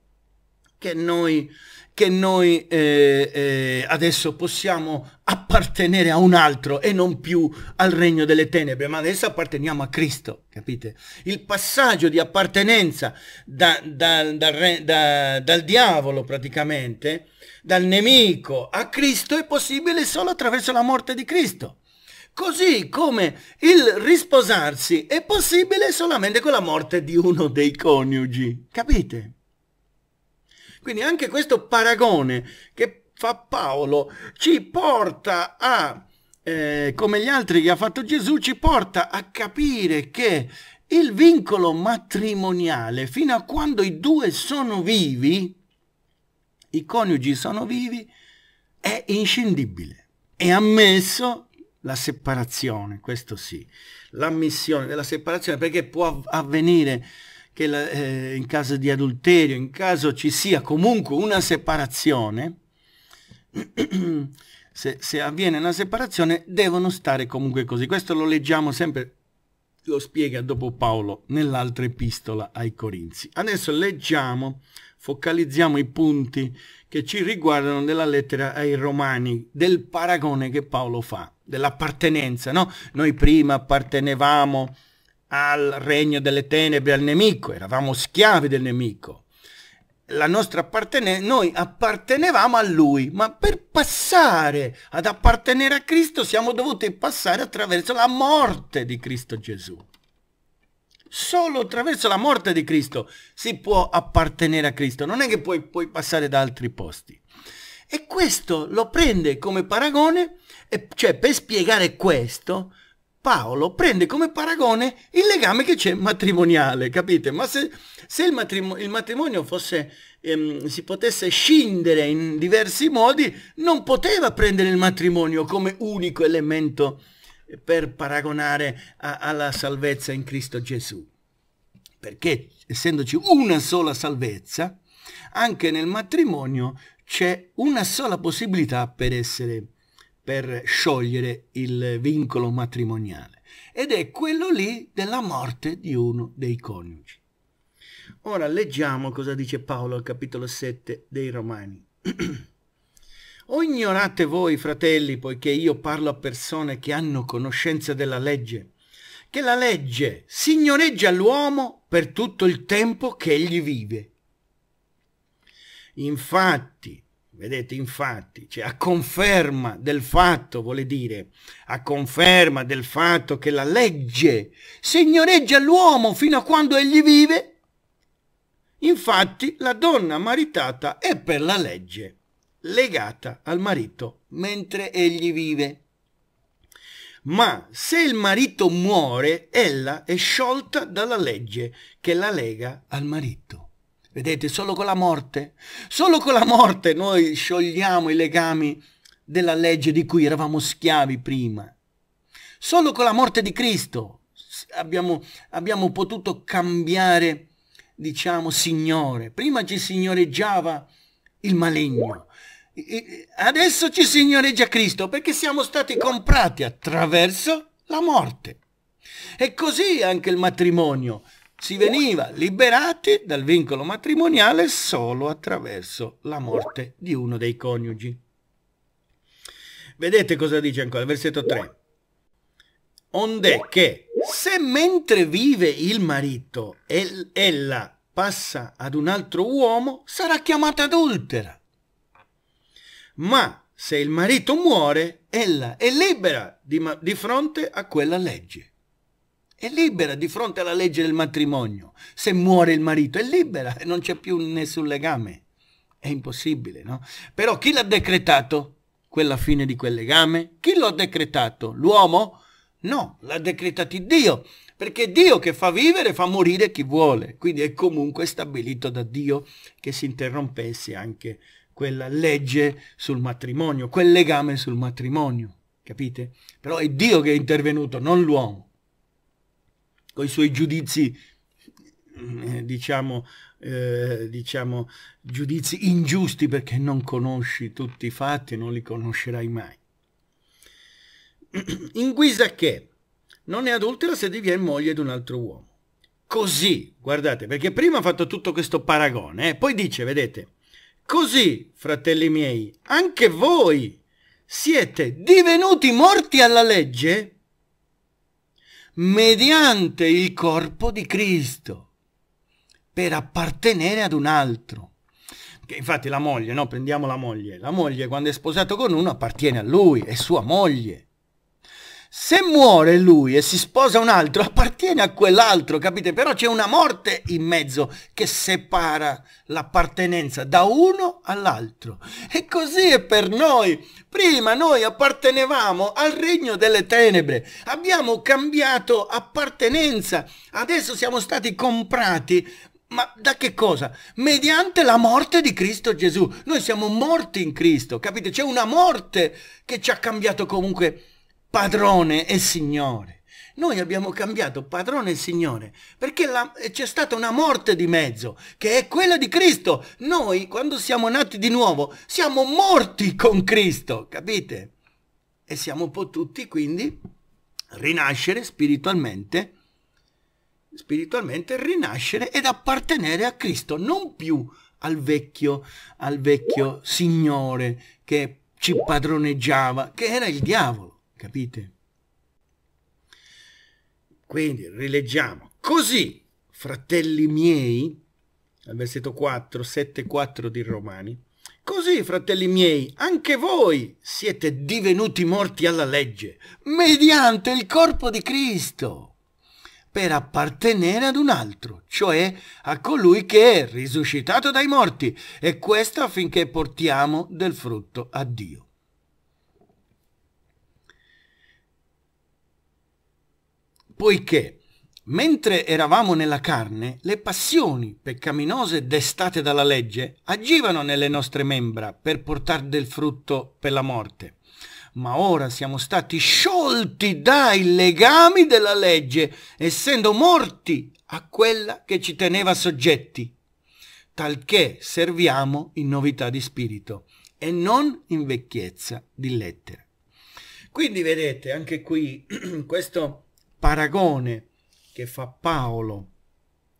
che noi che noi eh, eh, adesso possiamo appartenere a un altro e non più al regno delle tenebre, ma adesso apparteniamo a Cristo, capite? Il passaggio di appartenenza da, da, da, dal diavolo praticamente, dal nemico a Cristo è possibile solo attraverso la morte di Cristo. Così come il risposarsi è possibile solamente con la morte di uno dei coniugi, capite? Quindi anche questo paragone che fa Paolo ci porta a, eh, come gli altri che ha fatto Gesù, ci porta a capire che il vincolo matrimoniale, fino a quando i due sono vivi, i coniugi sono vivi, è inscindibile. È ammesso la separazione, questo sì, l'ammissione della separazione, perché può avvenire che la, eh, in caso di adulterio, in caso ci sia comunque una separazione, se, se avviene una separazione devono stare comunque così. Questo lo leggiamo sempre, lo spiega dopo Paolo nell'altra epistola ai Corinzi. Adesso leggiamo, focalizziamo i punti che ci riguardano della lettera ai Romani, del paragone che Paolo fa, dell'appartenenza, no? Noi prima appartenevamo al regno delle tenebre, al nemico, eravamo schiavi del nemico. La nostra appartenenza, noi appartenevamo a lui, ma per passare ad appartenere a Cristo siamo dovuti passare attraverso la morte di Cristo Gesù. Solo attraverso la morte di Cristo si può appartenere a Cristo, non è che puoi, puoi passare da altri posti. E questo lo prende come paragone, e cioè per spiegare questo, Paolo prende come paragone il legame che c'è matrimoniale, capite? Ma se, se il, matrimonio, il, matrimonio fosse, ehm, si potesse scindere in diversi modi, non poteva prendere il matrimonio come unico elemento per paragonare a, alla salvezza in Cristo Gesù. Perché essendoci una sola salvezza, anche nel matrimonio c'è una sola possibilità per essere per sciogliere il vincolo matrimoniale ed è quello lì della morte di uno dei coniugi. Ora leggiamo cosa dice Paolo al capitolo 7 dei Romani. o ignorate voi, fratelli, poiché io parlo a persone che hanno conoscenza della legge, che la legge signoreggia l'uomo per tutto il tempo che egli vive. Infatti, Vedete, infatti, cioè, a conferma del fatto, vuole dire, a conferma del fatto che la legge signoreggia l'uomo fino a quando egli vive, infatti la donna maritata è per la legge legata al marito mentre egli vive. Ma se il marito muore, ella è sciolta dalla legge che la lega al marito. Vedete, solo con la morte, solo con la morte noi sciogliamo i legami della legge di cui eravamo schiavi prima. Solo con la morte di Cristo abbiamo, abbiamo potuto cambiare, diciamo, Signore. Prima ci signoreggiava il maligno. Adesso ci signoreggia Cristo perché siamo stati comprati attraverso la morte. E così anche il matrimonio si veniva liberati dal vincolo matrimoniale solo attraverso la morte di uno dei coniugi. Vedete cosa dice ancora, versetto 3. Onde che se mentre vive il marito ella passa ad un altro uomo, sarà chiamata adultera. Ma se il marito muore, ella è libera di, di fronte a quella legge è libera di fronte alla legge del matrimonio. Se muore il marito è libera e non c'è più nessun legame. È impossibile, no? Però chi l'ha decretato quella fine di quel legame? Chi l'ha decretato? L'uomo? No, l'ha decretato Dio, perché è Dio che fa vivere e fa morire chi vuole. Quindi è comunque stabilito da Dio che si interrompesse anche quella legge sul matrimonio, quel legame sul matrimonio, capite? Però è Dio che è intervenuto, non l'uomo con i suoi giudizi, eh, diciamo, eh, diciamo, giudizi ingiusti perché non conosci tutti i fatti non li conoscerai mai. In guisa che non è adultera se diviene moglie di un altro uomo. Così, guardate, perché prima ha fatto tutto questo paragone, eh, poi dice, vedete, così, fratelli miei, anche voi siete divenuti morti alla legge mediante il corpo di Cristo per appartenere ad un altro. Che infatti la moglie, no? Prendiamo la moglie. La moglie quando è sposato con uno appartiene a lui, è sua moglie. Se muore lui e si sposa un altro, appartiene a quell'altro, capite? Però c'è una morte in mezzo che separa l'appartenenza da uno all'altro. E così è per noi. Prima noi appartenevamo al regno delle tenebre, abbiamo cambiato appartenenza, adesso siamo stati comprati ma da che cosa? Mediante la morte di Cristo Gesù. Noi siamo morti in Cristo, capite? C'è una morte che ci ha cambiato comunque padrone e signore. Noi abbiamo cambiato padrone e signore perché c'è stata una morte di mezzo, che è quella di Cristo. Noi, quando siamo nati di nuovo, siamo morti con Cristo, capite? E siamo potuti quindi rinascere spiritualmente, spiritualmente rinascere ed appartenere a Cristo, non più al vecchio, al vecchio signore che ci padroneggiava, che era il diavolo. Capite? Quindi rileggiamo. Così, fratelli miei, al versetto 4, 7, 4 di Romani, così, fratelli miei, anche voi siete divenuti morti alla legge, mediante il corpo di Cristo, per appartenere ad un altro, cioè a colui che è risuscitato dai morti, e questo affinché portiamo del frutto a Dio. poiché mentre eravamo nella carne, le passioni peccaminose destate dalla legge agivano nelle nostre membra per portar del frutto per la morte. Ma ora siamo stati sciolti dai legami della legge, essendo morti a quella che ci teneva soggetti, talché serviamo in novità di spirito e non in vecchiezza di lettera. Quindi vedete, anche qui questo paragone che fa Paolo,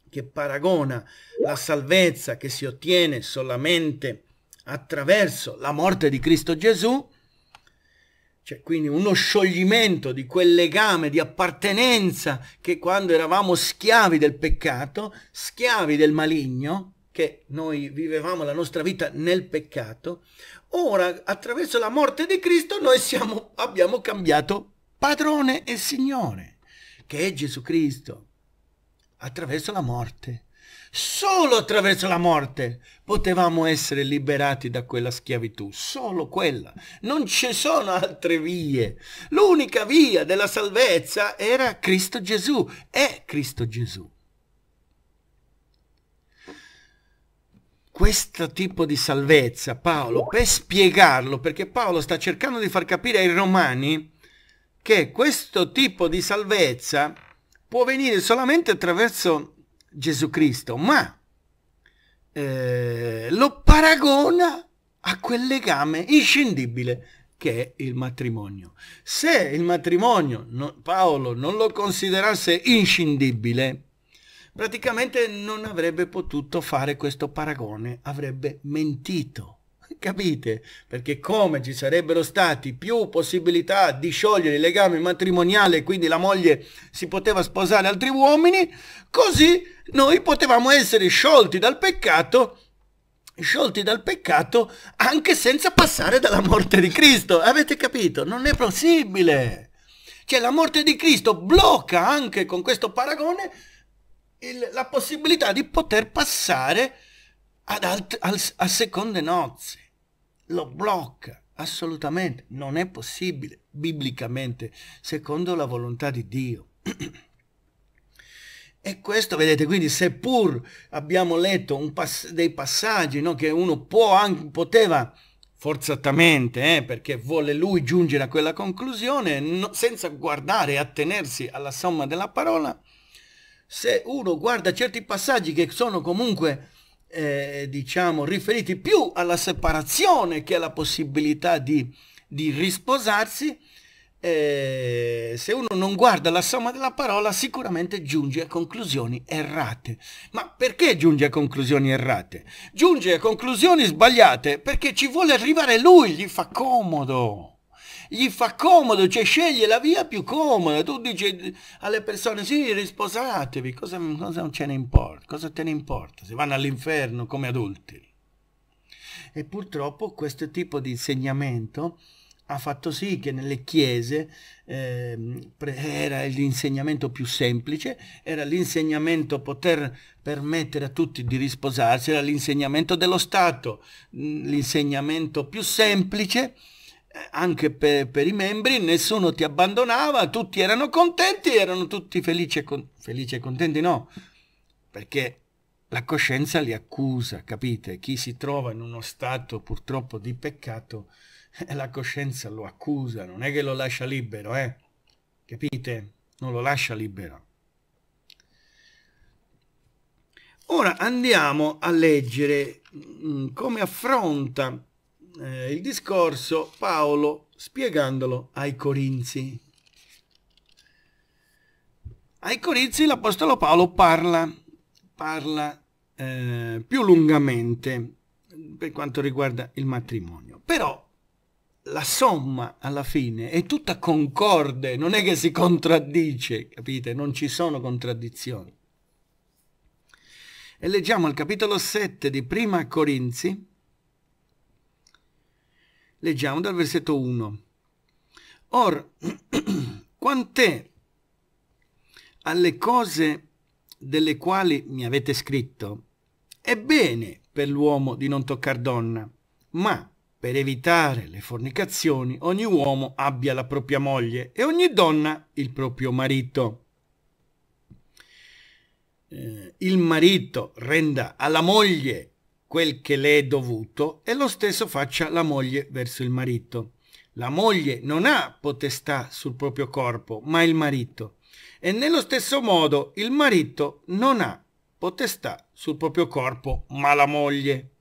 che paragona la salvezza che si ottiene solamente attraverso la morte di Cristo Gesù, c'è quindi uno scioglimento di quel legame di appartenenza che quando eravamo schiavi del peccato, schiavi del maligno, che noi vivevamo la nostra vita nel peccato, ora attraverso la morte di Cristo noi siamo, abbiamo cambiato padrone e signore che è Gesù Cristo, attraverso la morte. Solo attraverso la morte potevamo essere liberati da quella schiavitù, solo quella. Non ci sono altre vie. L'unica via della salvezza era Cristo Gesù, è Cristo Gesù. Questo tipo di salvezza, Paolo, per spiegarlo, perché Paolo sta cercando di far capire ai romani che questo tipo di salvezza può venire solamente attraverso Gesù Cristo, ma eh, lo paragona a quel legame inscindibile che è il matrimonio. Se il matrimonio no, Paolo non lo considerasse inscindibile, praticamente non avrebbe potuto fare questo paragone, avrebbe mentito. Capite? Perché come ci sarebbero stati più possibilità di sciogliere il legame matrimoniale, quindi la moglie si poteva sposare altri uomini, così noi potevamo essere sciolti dal peccato sciolti dal peccato anche senza passare dalla morte di Cristo. Avete capito? Non è possibile. Cioè la morte di Cristo blocca anche con questo paragone il, la possibilità di poter passare ad alt- al, a seconde nozze lo blocca. Assolutamente, non è possibile biblicamente, secondo la volontà di Dio. E questo, vedete, quindi seppur abbiamo letto un pass dei passaggi no, che uno può anche, poteva forzatamente, eh, perché vuole lui giungere a quella conclusione, no, senza guardare e attenersi alla somma della parola, se uno guarda certi passaggi che sono comunque eh, diciamo, riferiti più alla separazione che alla possibilità di, di risposarsi, eh, se uno non guarda la somma della parola sicuramente giunge a conclusioni errate. Ma perché giunge a conclusioni errate? Giunge a conclusioni sbagliate perché ci vuole arrivare lui, gli fa comodo gli fa comodo, cioè sceglie la via più comoda. Tu dici alle persone, sì, risposatevi, cosa, cosa ce ne importa? Cosa te ne importa? Se vanno all'inferno come adulti. E purtroppo questo tipo di insegnamento ha fatto sì che nelle chiese eh, era l'insegnamento più semplice, era l'insegnamento poter permettere a tutti di risposarsi, era l'insegnamento dello Stato, mm, l'insegnamento più semplice anche per, per, i membri, nessuno ti abbandonava, tutti erano contenti, erano tutti felici e, con, felici e contenti, no, perché la coscienza li accusa, capite? Chi si trova in uno stato purtroppo di peccato, eh, la coscienza lo accusa, non è che lo lascia libero, eh? Capite? Non lo lascia libero. Ora andiamo a leggere mh, mm, come affronta eh, il discorso Paolo spiegandolo ai Corinzi. Ai Corinzi l'Apostolo Paolo parla, parla eh, più lungamente per quanto riguarda il matrimonio, però la somma alla fine è tutta concorde, non è che si contraddice, capite? Non ci sono contraddizioni. E leggiamo il capitolo 7 di Prima Corinzi, Leggiamo dal versetto 1. Or, quant'è alle cose delle quali mi avete scritto, è bene per l'uomo di non toccar donna, ma per evitare le fornicazioni ogni uomo abbia la propria moglie e ogni donna il proprio marito. Eh, il marito renda alla moglie quel che le è dovuto e lo stesso faccia la moglie verso il marito. La moglie non ha potestà sul proprio corpo, ma il marito. E nello stesso modo il marito non ha potestà sul proprio corpo, ma la moglie.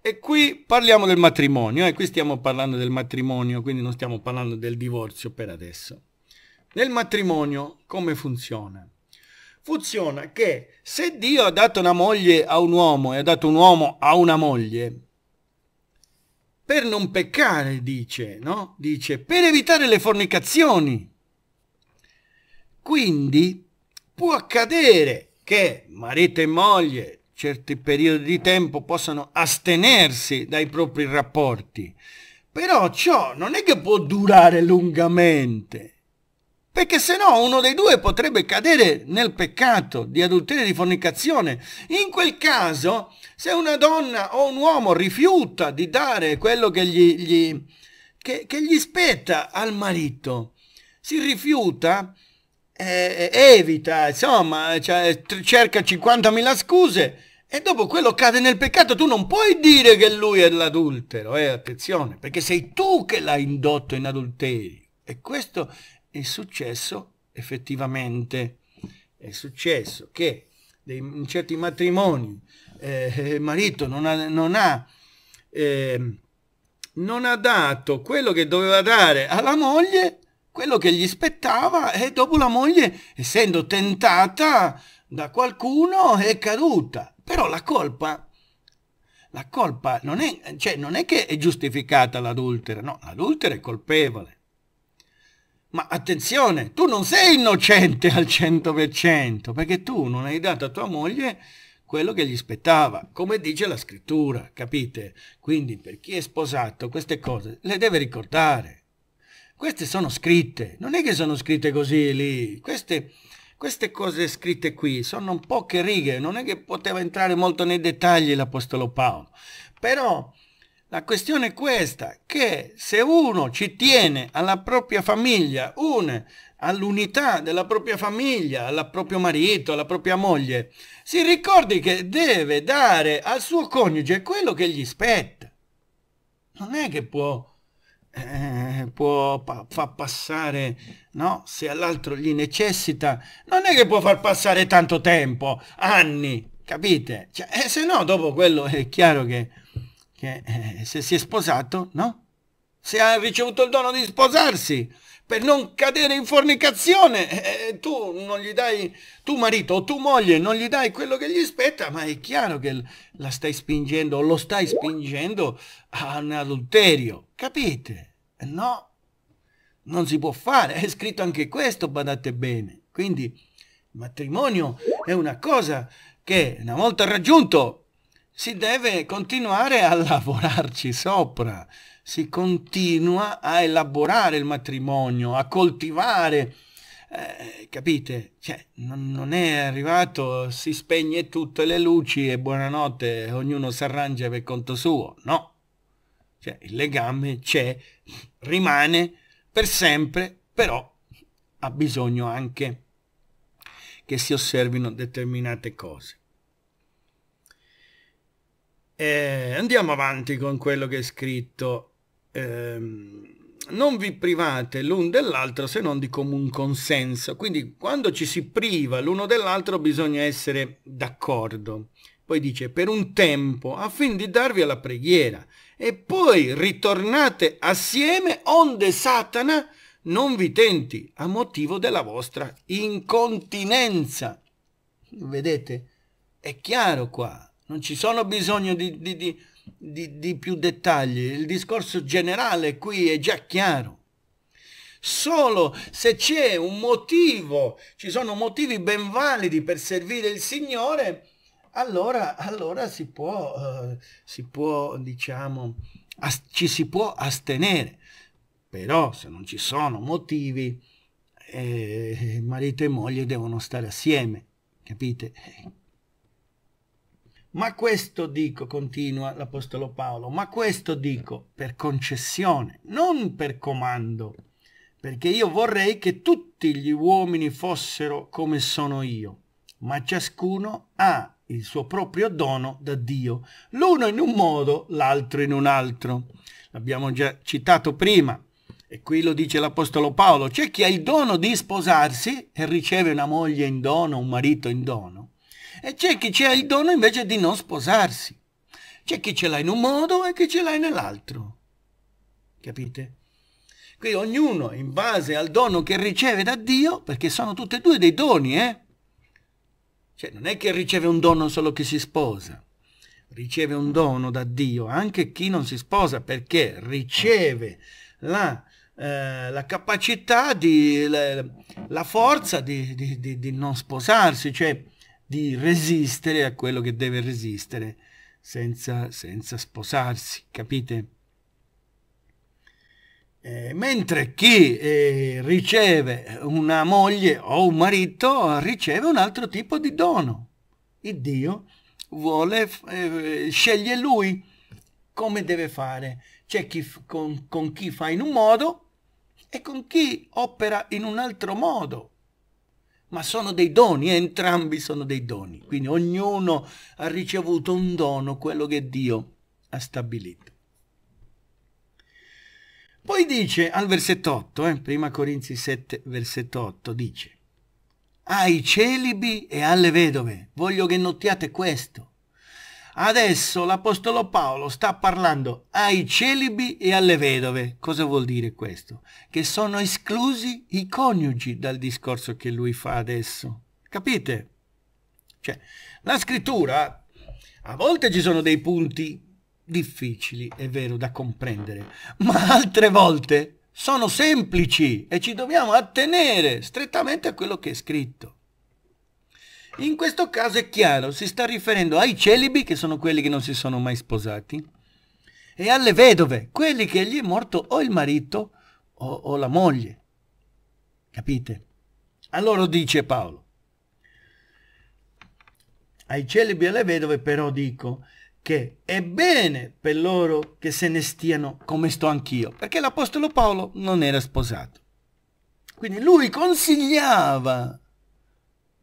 E qui parliamo del matrimonio, e eh? qui stiamo parlando del matrimonio, quindi non stiamo parlando del divorzio per adesso. Nel matrimonio come funziona? funziona che se Dio ha dato una moglie a un uomo e ha dato un uomo a una moglie, per non peccare, dice, no? Dice, per evitare le fornicazioni. Quindi può accadere che marito e moglie certi periodi di tempo possano astenersi dai propri rapporti, però ciò non è che può durare lungamente perché se no uno dei due potrebbe cadere nel peccato di adulterio e di fornicazione. In quel caso, se una donna o un uomo rifiuta di dare quello che gli, gli, che, che gli spetta al marito, si rifiuta, eh, evita, insomma, cioè, cerca 50.000 scuse e dopo quello cade nel peccato, tu non puoi dire che lui è l'adultero, eh, attenzione, perché sei tu che l'hai indotto in adulterio. E questo è successo effettivamente, è successo che in certi matrimoni eh, il marito non ha, non ha, eh, non ha dato quello che doveva dare alla moglie, quello che gli spettava e dopo la moglie, essendo tentata da qualcuno, è caduta. Però la colpa, la colpa non è, cioè non è che è giustificata l'adultera, no, l'adultera è colpevole ma attenzione, tu non sei innocente al 100% perché tu non hai dato a tua moglie quello che gli spettava, come dice la scrittura, capite? Quindi per chi è sposato queste cose le deve ricordare. Queste sono scritte, non è che sono scritte così lì, queste, queste cose scritte qui sono poche righe, non è che poteva entrare molto nei dettagli l'Apostolo Paolo, però la questione è questa, che se uno ci tiene alla propria famiglia, une all'unità della propria famiglia, al proprio marito, alla propria moglie, si ricordi che deve dare al suo coniuge quello che gli spetta. Non è che può, eh, può pa far passare, no? Se all'altro gli necessita, non è che può far passare tanto tempo, anni, capite? Cioè, eh, se no dopo quello è chiaro che che eh, se si è sposato, no? Se ha ricevuto il dono di sposarsi per non cadere in fornicazione, eh, tu non gli dai, tu marito o tu moglie non gli dai quello che gli spetta, ma è chiaro che la stai spingendo o lo stai spingendo a un adulterio, capite? No, non si può fare, è scritto anche questo, badate bene. Quindi il matrimonio è una cosa che una volta raggiunto si deve continuare a lavorarci sopra, si continua a elaborare il matrimonio, a coltivare, eh, capite? Cioè, non, non, è arrivato, si spegne tutte le luci e buonanotte, ognuno si arrangia per conto suo, no. Cioè, il legame c'è, rimane per sempre, però ha bisogno anche che si osservino determinate cose. Eh, andiamo avanti con quello che è scritto. Eh, non vi private l'un dell'altro se non di comune consenso. Quindi quando ci si priva l'uno dell'altro bisogna essere d'accordo. Poi dice, per un tempo, affin di darvi alla preghiera. E poi ritornate assieme onde Satana non vi tenti a motivo della vostra incontinenza. Vedete? È chiaro qua non ci sono bisogno di, di, di, di, più dettagli, il discorso generale qui è già chiaro. Solo se c'è un motivo, ci sono motivi ben validi per servire il Signore, allora, allora si può, eh, si può diciamo, ci si può astenere. Però se non ci sono motivi, eh, marito e moglie devono stare assieme, capite? Ma questo dico, continua l'Apostolo Paolo, ma questo dico per concessione, non per comando, perché io vorrei che tutti gli uomini fossero come sono io, ma ciascuno ha il suo proprio dono da Dio, l'uno in un modo, l'altro in un altro. L'abbiamo già citato prima, e qui lo dice l'Apostolo Paolo, c'è chi ha il dono di sposarsi e riceve una moglie in dono, un marito in dono e c'è chi c'è il dono invece di non sposarsi. C'è chi ce l'ha in un modo e chi ce l'ha nell'altro. Capite? Quindi ognuno in base al dono che riceve da Dio, perché sono tutti e due dei doni, eh? Cioè non è che riceve un dono solo chi si sposa, riceve un dono da Dio anche chi non si sposa perché riceve la, eh, la capacità, di, la, la forza di, di, di, non sposarsi, cioè di resistere a quello che deve resistere senza, senza sposarsi, capite? Eh, mentre chi eh, riceve una moglie o un marito riceve un altro tipo di dono. Il Dio vuole, eh, sceglie lui come deve fare. C'è chi, con, con chi fa in un modo e con chi opera in un altro modo ma sono dei doni, eh, entrambi sono dei doni. Quindi ognuno ha ricevuto un dono, quello che Dio ha stabilito. Poi dice al versetto 8, eh, prima Corinzi 7, versetto 8, dice, ai celibi e alle vedove, voglio che notiate questo, Adesso l'Apostolo Paolo sta parlando ai celibi e alle vedove. Cosa vuol dire questo? Che sono esclusi i coniugi dal discorso che lui fa adesso. Capite? Cioè, la scrittura, a volte ci sono dei punti difficili, è vero, da comprendere, ma altre volte sono semplici e ci dobbiamo attenere strettamente a quello che è scritto. In questo caso è chiaro, si sta riferendo ai celibi, che sono quelli che non si sono mai sposati, e alle vedove, quelli che gli è morto o il marito o, o la moglie. Capite? Allora dice Paolo, ai celibi e alle vedove però dico che è bene per loro che se ne stiano come sto anch'io, perché l'Apostolo Paolo non era sposato. Quindi lui consigliava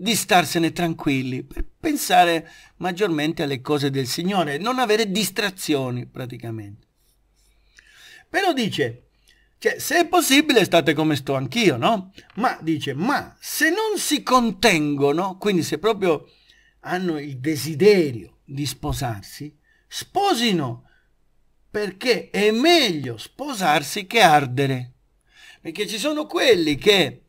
di starsene tranquilli, per pensare maggiormente alle cose del Signore, non avere distrazioni praticamente. Però dice, cioè, se è possibile state come sto anch'io, no? Ma dice, ma se non si contengono, quindi se proprio hanno il desiderio di sposarsi, sposino, perché è meglio sposarsi che ardere. Perché ci sono quelli che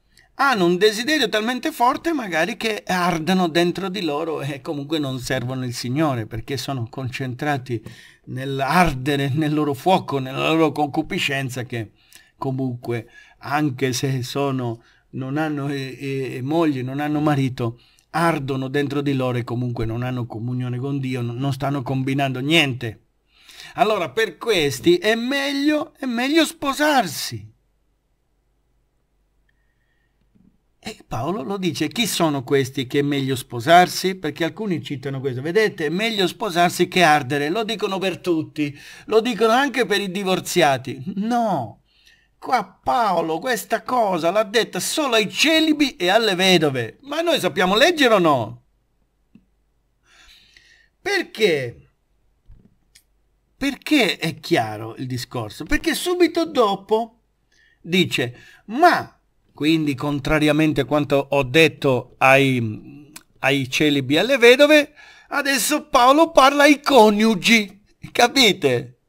hanno un desiderio talmente forte magari che ardano dentro di loro e comunque non servono il Signore perché sono concentrati nell'ardere, nel loro fuoco, nella loro concupiscenza che comunque anche se sono, non hanno eh, eh, moglie, non hanno marito, ardono dentro di loro e comunque non hanno comunione con Dio, non stanno combinando niente. Allora per questi è meglio, è meglio sposarsi E Paolo lo dice, chi sono questi che è meglio sposarsi? Perché alcuni citano questo, vedete, è meglio sposarsi che ardere, lo dicono per tutti, lo dicono anche per i divorziati. No, qua Paolo questa cosa l'ha detta solo ai celibi e alle vedove. Ma noi sappiamo leggere o no? Perché? Perché è chiaro il discorso? Perché subito dopo dice, ma quindi, contrariamente a quanto ho detto ai, ai celibi e alle vedove, adesso Paolo parla ai coniugi, capite?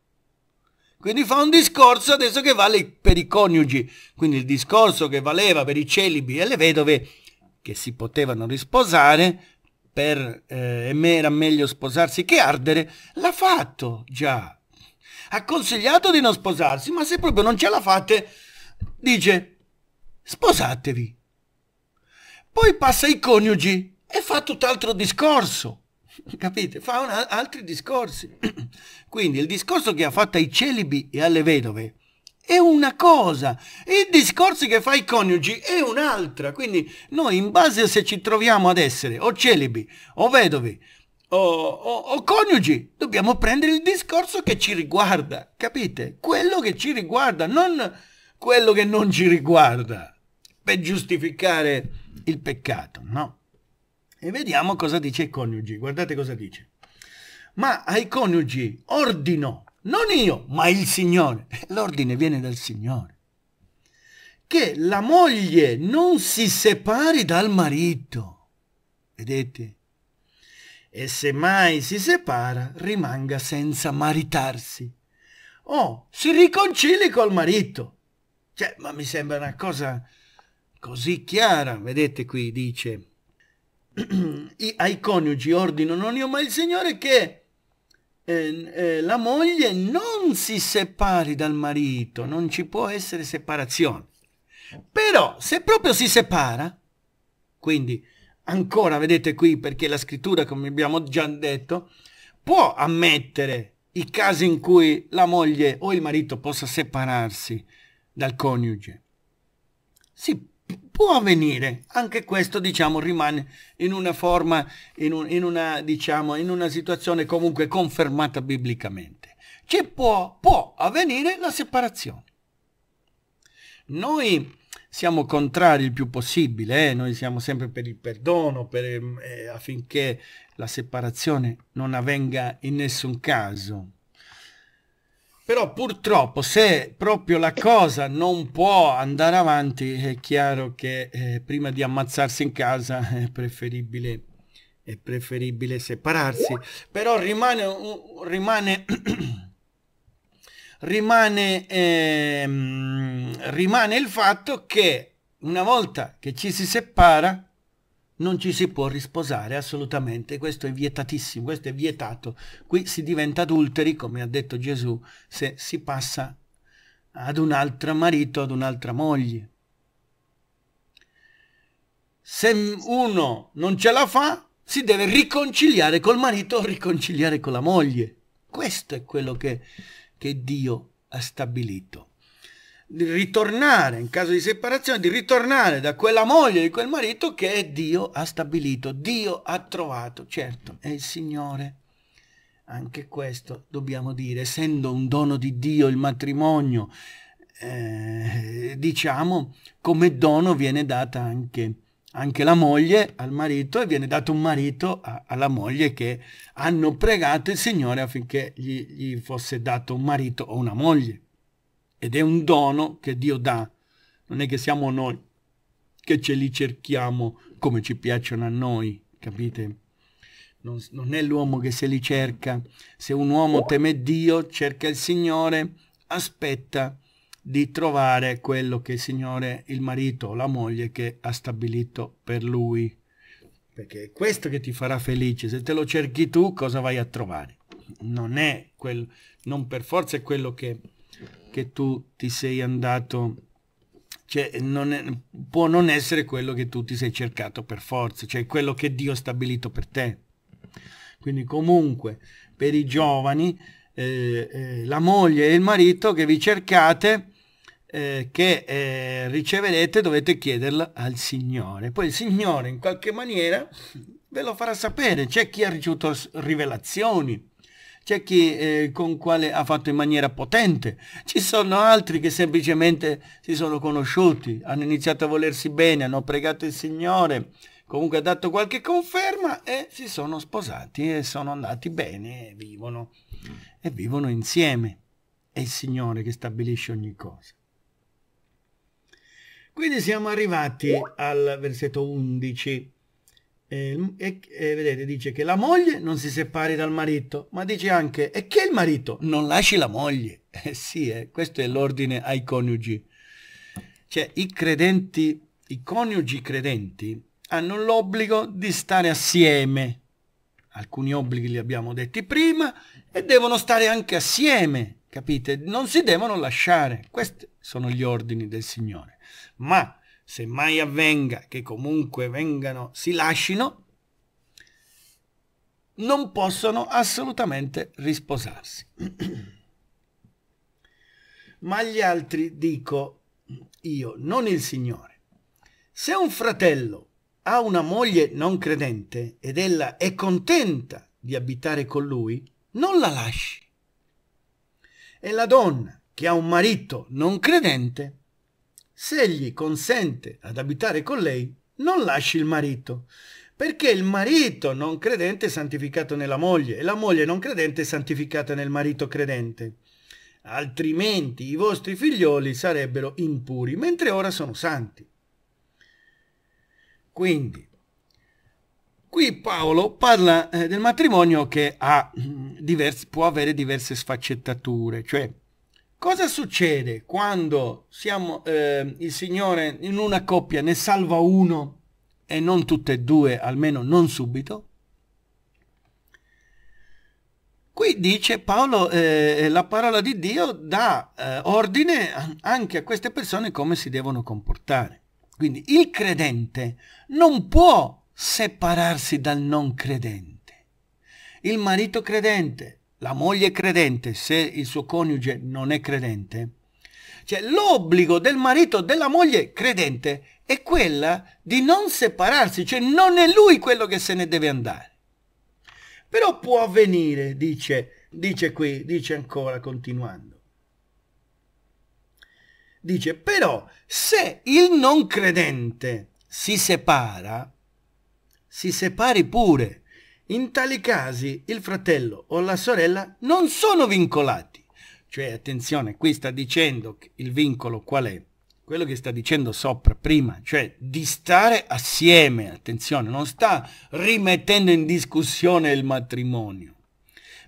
Quindi fa un discorso adesso che vale per i coniugi. Quindi il discorso che valeva per i celibi e le vedove che si potevano risposare, per eh, era meglio sposarsi che ardere, l'ha fatto già. Ha consigliato di non sposarsi, ma se proprio non ce la fate, dice sposatevi. Poi passa ai coniugi e fa tutt'altro discorso. Capite? Fa una, altri discorsi. Quindi il discorso che ha fatto ai celibi e alle vedove è una cosa, il discorso che fa ai coniugi è un'altra. Quindi noi in base a se ci troviamo ad essere o celibi o vedovi o, o, o coniugi, dobbiamo prendere il discorso che ci riguarda, capite? Quello che ci riguarda, non quello che non ci riguarda per giustificare il peccato, no? E vediamo cosa dice il coniugi, guardate cosa dice. Ma ai coniugi ordino, non io, ma il Signore, l'ordine viene dal Signore, che la moglie non si separi dal marito, vedete? E se mai si separa, rimanga senza maritarsi. O oh, si riconcili col marito. Cioè, ma mi sembra una cosa così chiara, vedete qui dice, ai coniugi ordino non io, ma il Signore che eh, eh, la moglie non si separi dal marito, non ci può essere separazione. Però se proprio si separa, quindi ancora vedete qui perché la scrittura, come abbiamo già detto, può ammettere i casi in cui la moglie o il marito possa separarsi dal coniuge. Si può avvenire, anche questo diciamo rimane in una forma, in, un, in, una, diciamo, in una situazione comunque confermata biblicamente. Ci può, può avvenire la separazione. Noi siamo contrari il più possibile, eh? noi siamo sempre per il perdono, per, eh, affinché la separazione non avvenga in nessun caso. Però purtroppo se proprio la cosa non può andare avanti è chiaro che eh, prima di ammazzarsi in casa è preferibile, è preferibile separarsi. Però rimane, rimane, rimane, eh, rimane il fatto che una volta che ci si separa non ci si può risposare assolutamente, questo è vietatissimo, questo è vietato. Qui si diventa adulteri, come ha detto Gesù, se si passa ad un altro marito, ad un'altra moglie. Se uno non ce la fa, si deve riconciliare col marito o riconciliare con la moglie. Questo è quello che, che Dio ha stabilito di ritornare, in caso di separazione, di ritornare da quella moglie, di quel marito che Dio ha stabilito, Dio ha trovato, certo, è il Signore. Anche questo dobbiamo dire, essendo un dono di Dio il matrimonio, eh, diciamo come dono viene data anche, anche, la moglie al marito e viene dato un marito a, alla moglie che hanno pregato il Signore affinché gli, gli fosse dato un marito o una moglie ed è un dono che Dio dà. Non è che siamo noi che ce li cerchiamo come ci piacciono a noi, capite? Non, non è l'uomo che se li cerca. Se un uomo teme Dio, cerca il Signore, aspetta di trovare quello che il Signore, il marito o la moglie che ha stabilito per lui. Perché è questo che ti farà felice. Se te lo cerchi tu, cosa vai a trovare? Non è quello, non per forza è quello che che tu ti sei andato, cioè non è, può non essere quello che tu ti sei cercato per forza, cioè quello che Dio ha stabilito per te. Quindi comunque per i giovani, eh, eh, la moglie e il marito che vi cercate, eh, che eh, riceverete, dovete chiederla al Signore. Poi il Signore in qualche maniera ve lo farà sapere. C'è chi ha ricevuto rivelazioni, c'è chi eh, con quale ha fatto in maniera potente, ci sono altri che semplicemente si sono conosciuti, hanno iniziato a volersi bene, hanno pregato il Signore, comunque ha dato qualche conferma e si sono sposati e sono andati bene e vivono, e vivono insieme. È il Signore che stabilisce ogni cosa. Quindi siamo arrivati al versetto 11. E, e, e, vedete, dice che la moglie non si separi dal marito, ma dice anche e che il marito non lasci la moglie. Eh sì, eh, questo è l'ordine ai coniugi. Cioè, i credenti, i coniugi credenti hanno l'obbligo di stare assieme. Alcuni obblighi li abbiamo detti prima e devono stare anche assieme, capite? Non si devono lasciare. Questi sono gli ordini del Signore. Ma se mai avvenga che comunque vengano, si lascino, non possono assolutamente risposarsi. Ma gli altri dico io, non il Signore. Se un fratello ha una moglie non credente ed ella è contenta di abitare con lui, non la lasci. E la donna che ha un marito non credente, se egli consente ad abitare con lei, non lasci il marito, perché il marito non credente è santificato nella moglie e la moglie non credente è santificata nel marito credente. Altrimenti i vostri figlioli sarebbero impuri, mentre ora sono santi. Quindi, qui Paolo parla eh, del matrimonio che ha, mm, diversi, può avere diverse sfaccettature, cioè Cosa succede quando siamo, eh, il Signore in una coppia ne salva uno e non tutte e due, almeno non subito? Qui dice Paolo, eh, la parola di Dio dà eh, ordine anche a queste persone come si devono comportare. Quindi il credente non può separarsi dal non credente. Il marito credente, la moglie credente se il suo coniuge non è credente, cioè l'obbligo del marito della moglie credente è quella di non separarsi, cioè non è lui quello che se ne deve andare. Però può avvenire, dice, dice qui, dice ancora continuando. Dice, però se il non credente si separa, si separi pure in tali casi il fratello o la sorella non sono vincolati. Cioè, attenzione, qui sta dicendo il vincolo qual è? Quello che sta dicendo sopra prima, cioè di stare assieme, attenzione, non sta rimettendo in discussione il matrimonio.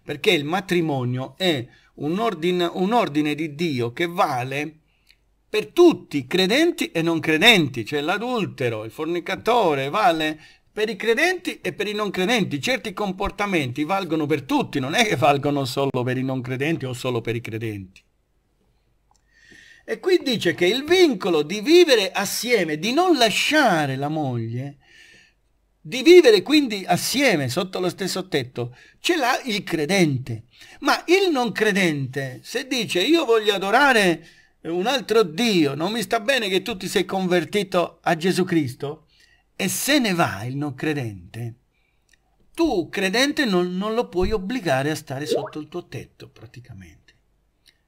Perché il matrimonio è un ordine, un ordine di Dio che vale per tutti, credenti e non credenti, cioè l'adultero, il fornicatore, vale per i credenti e per i non credenti. Certi comportamenti valgono per tutti, non è che valgono solo per i non credenti o solo per i credenti. E qui dice che il vincolo di vivere assieme, di non lasciare la moglie, di vivere quindi assieme sotto lo stesso tetto, ce l'ha il credente. Ma il non credente, se dice io voglio adorare un altro Dio, non mi sta bene che tu ti sei convertito a Gesù Cristo, e se ne va il non credente, tu credente non, non, lo puoi obbligare a stare sotto il tuo tetto praticamente.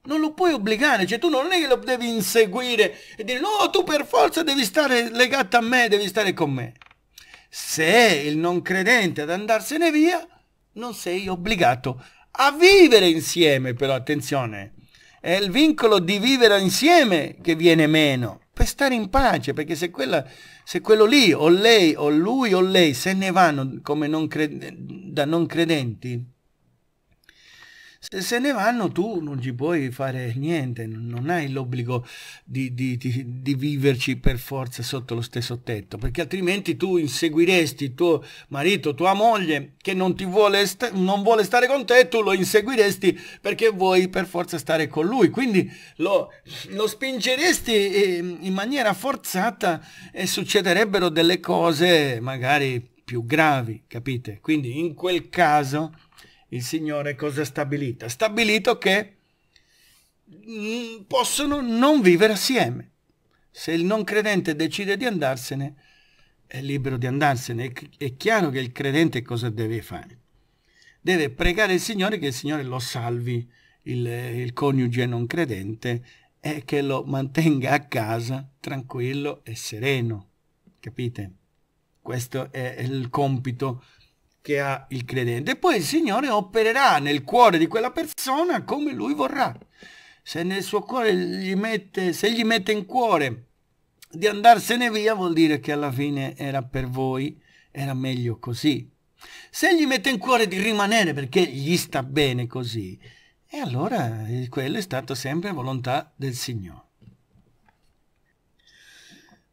Non lo puoi obbligare, cioè tu non è che lo devi inseguire e dire no, tu per forza devi stare legato a me, devi stare con me. Se è il non credente ad andarsene via, non sei obbligato a vivere insieme, però attenzione, è il vincolo di vivere insieme che viene meno per stare in pace, perché se, quella, se quello lì o lei o lui o lei se ne vanno come non da non credenti, se, se ne vanno tu non ci puoi fare niente, non hai l'obbligo di, di, di, di, viverci per forza sotto lo stesso tetto, perché altrimenti tu inseguiresti tuo marito, tua moglie che non, ti vuole, sta non vuole stare con te, tu lo inseguiresti perché vuoi per forza stare con lui, quindi lo, lo spingeresti in maniera forzata e succederebbero delle cose magari più gravi, capite? Quindi in quel caso il Signore cosa ha stabilito? Ha stabilito che mm, possono non vivere assieme. Se il non credente decide di andarsene, è libero di andarsene. È chiaro che il credente cosa deve fare? Deve pregare il Signore che il Signore lo salvi, il, il coniuge non credente, e che lo mantenga a casa tranquillo e sereno. Capite? Questo è il compito che ha il credente. poi il Signore opererà nel cuore di quella persona come lui vorrà. Se nel suo cuore gli mette, se gli mette in cuore di andarsene via, vuol dire che alla fine era per voi, era meglio così. Se gli mette in cuore di rimanere perché gli sta bene così, e allora quella è stata sempre volontà del Signore.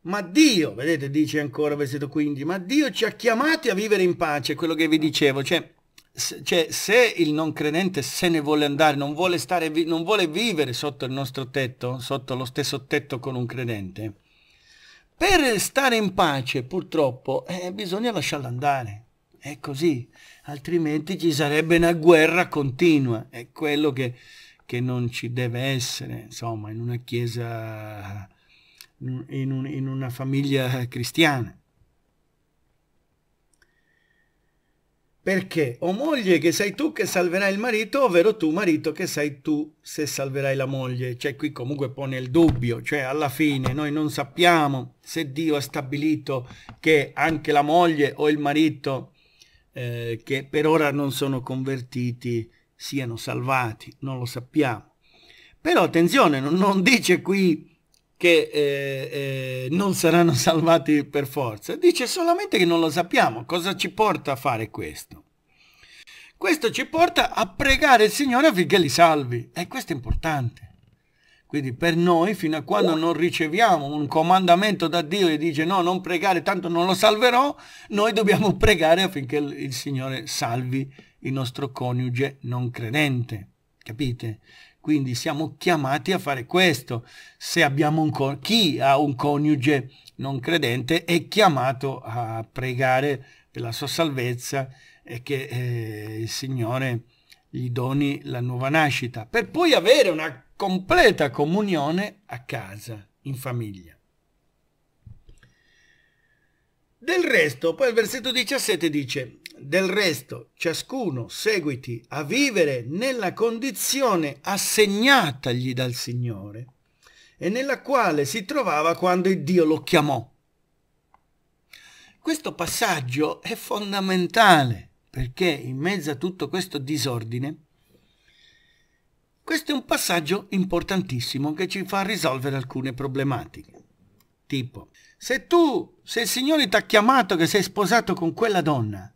Ma Dio, vedete, dice ancora versetto 15, ma Dio ci ha chiamati a vivere in pace, quello che vi dicevo, cioè, se, cioè, se il non credente se ne vuole andare, non vuole, stare, non vuole vivere sotto il nostro tetto, sotto lo stesso tetto con un credente, per stare in pace purtroppo eh, bisogna lasciarlo andare, è così, altrimenti ci sarebbe una guerra continua, è quello che, che non ci deve essere, insomma, in una chiesa in, un, in una famiglia cristiana. Perché? O moglie che sei tu che salverai il marito, ovvero tu marito che sei tu se salverai la moglie. Cioè qui comunque pone il dubbio, cioè alla fine noi non sappiamo se Dio ha stabilito che anche la moglie o il marito eh, che per ora non sono convertiti siano salvati, non lo sappiamo. Però attenzione, non, non dice qui che eh, eh, non saranno salvati per forza, dice solamente che non lo sappiamo. Cosa ci porta a fare questo? Questo ci porta a pregare il Signore affinché li salvi e questo è importante. Quindi per noi, fino a quando non riceviamo un comandamento da Dio e dice no, non pregare, tanto non lo salverò, noi dobbiamo pregare affinché il Signore salvi il nostro coniuge non credente. Capite? Quindi siamo chiamati a fare questo. Se abbiamo un con- chi ha un coniuge non credente è chiamato a pregare per la sua salvezza e che eh, il Signore gli doni la nuova nascita, per poi avere una completa comunione a casa, in famiglia. Del resto, poi il versetto 17 dice, del resto, ciascuno seguiti a vivere nella condizione assegnatagli dal Signore e nella quale si trovava quando il Dio lo chiamò. Questo passaggio è fondamentale perché in mezzo a tutto questo disordine, questo è un passaggio importantissimo che ci fa risolvere alcune problematiche. Tipo, se tu, se il Signore ti ha chiamato che sei sposato con quella donna,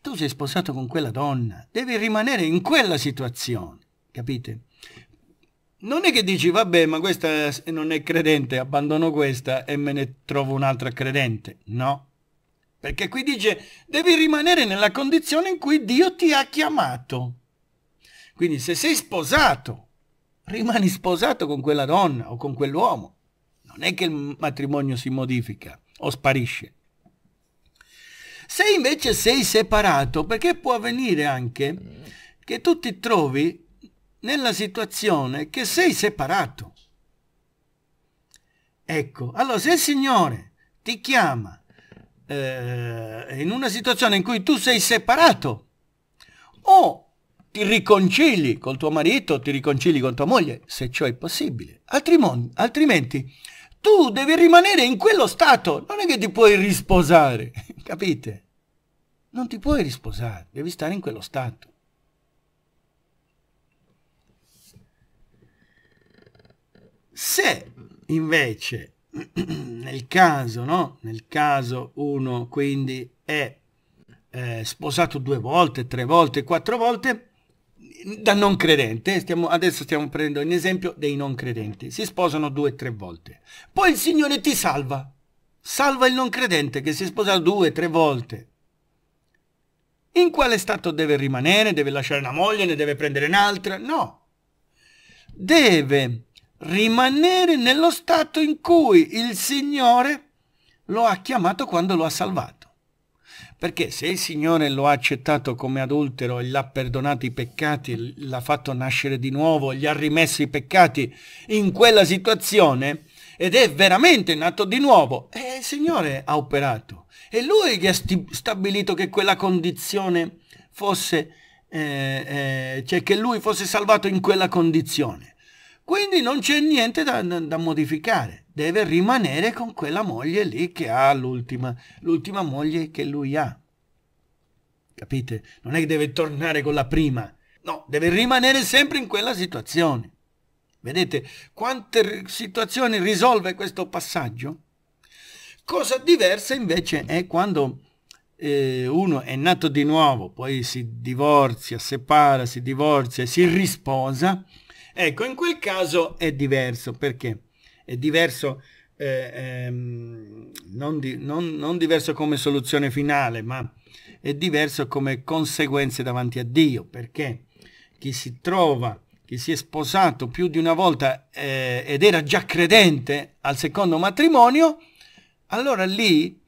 tu sei sposato con quella donna, devi rimanere in quella situazione, capite? Non è che dici, vabbè, ma questa non è credente, abbandono questa e me ne trovo un'altra credente. No. Perché qui dice, devi rimanere nella condizione in cui Dio ti ha chiamato. Quindi se sei sposato, rimani sposato con quella donna o con quell'uomo. Non è che il matrimonio si modifica o sparisce. Se invece sei separato, perché può avvenire anche che tu ti trovi nella situazione che sei separato. Ecco, allora se il Signore ti chiama eh, in una situazione in cui tu sei separato o ti riconcili col tuo marito, ti riconcili con tua moglie, se ciò è possibile, Altrimon altrimenti tu devi rimanere in quello stato, non è che ti puoi risposare, capite? non ti puoi risposare, devi stare in quello stato. Se invece nel caso, no? Nel caso uno quindi è eh, sposato due volte, tre volte, quattro volte, da non credente, stiamo, adesso stiamo prendendo un esempio dei non credenti, si sposano due, tre volte. Poi il Signore ti salva, salva il non credente che si è sposato due, tre volte. In quale stato deve rimanere? Deve lasciare una moglie, ne deve prendere un'altra? No. Deve rimanere nello stato in cui il Signore lo ha chiamato quando lo ha salvato. Perché se il Signore lo ha accettato come adultero e gli ha perdonato i peccati, l'ha fatto nascere di nuovo, gli ha rimesso i peccati in quella situazione ed è veramente nato di nuovo, e eh, il Signore ha operato. È lui che ha stabilito che quella condizione fosse, eh, eh, cioè che lui fosse salvato in quella condizione. Quindi non c'è niente da, da, modificare, deve rimanere con quella moglie lì che ha l'ultima, l'ultima moglie che lui ha. Capite? Non è che deve tornare con la prima, no, deve rimanere sempre in quella situazione. Vedete quante situazioni risolve questo passaggio? Cosa diversa invece è quando eh, uno è nato di nuovo, poi si divorzia, separa, si divorzia, si risposa. Ecco, in quel caso è diverso perché è diverso eh, ehm, non, di, non, non, diverso come soluzione finale, ma è diverso come conseguenze davanti a Dio, perché chi si trova, chi si è sposato più di una volta eh, ed era già credente al secondo matrimonio, allora lì,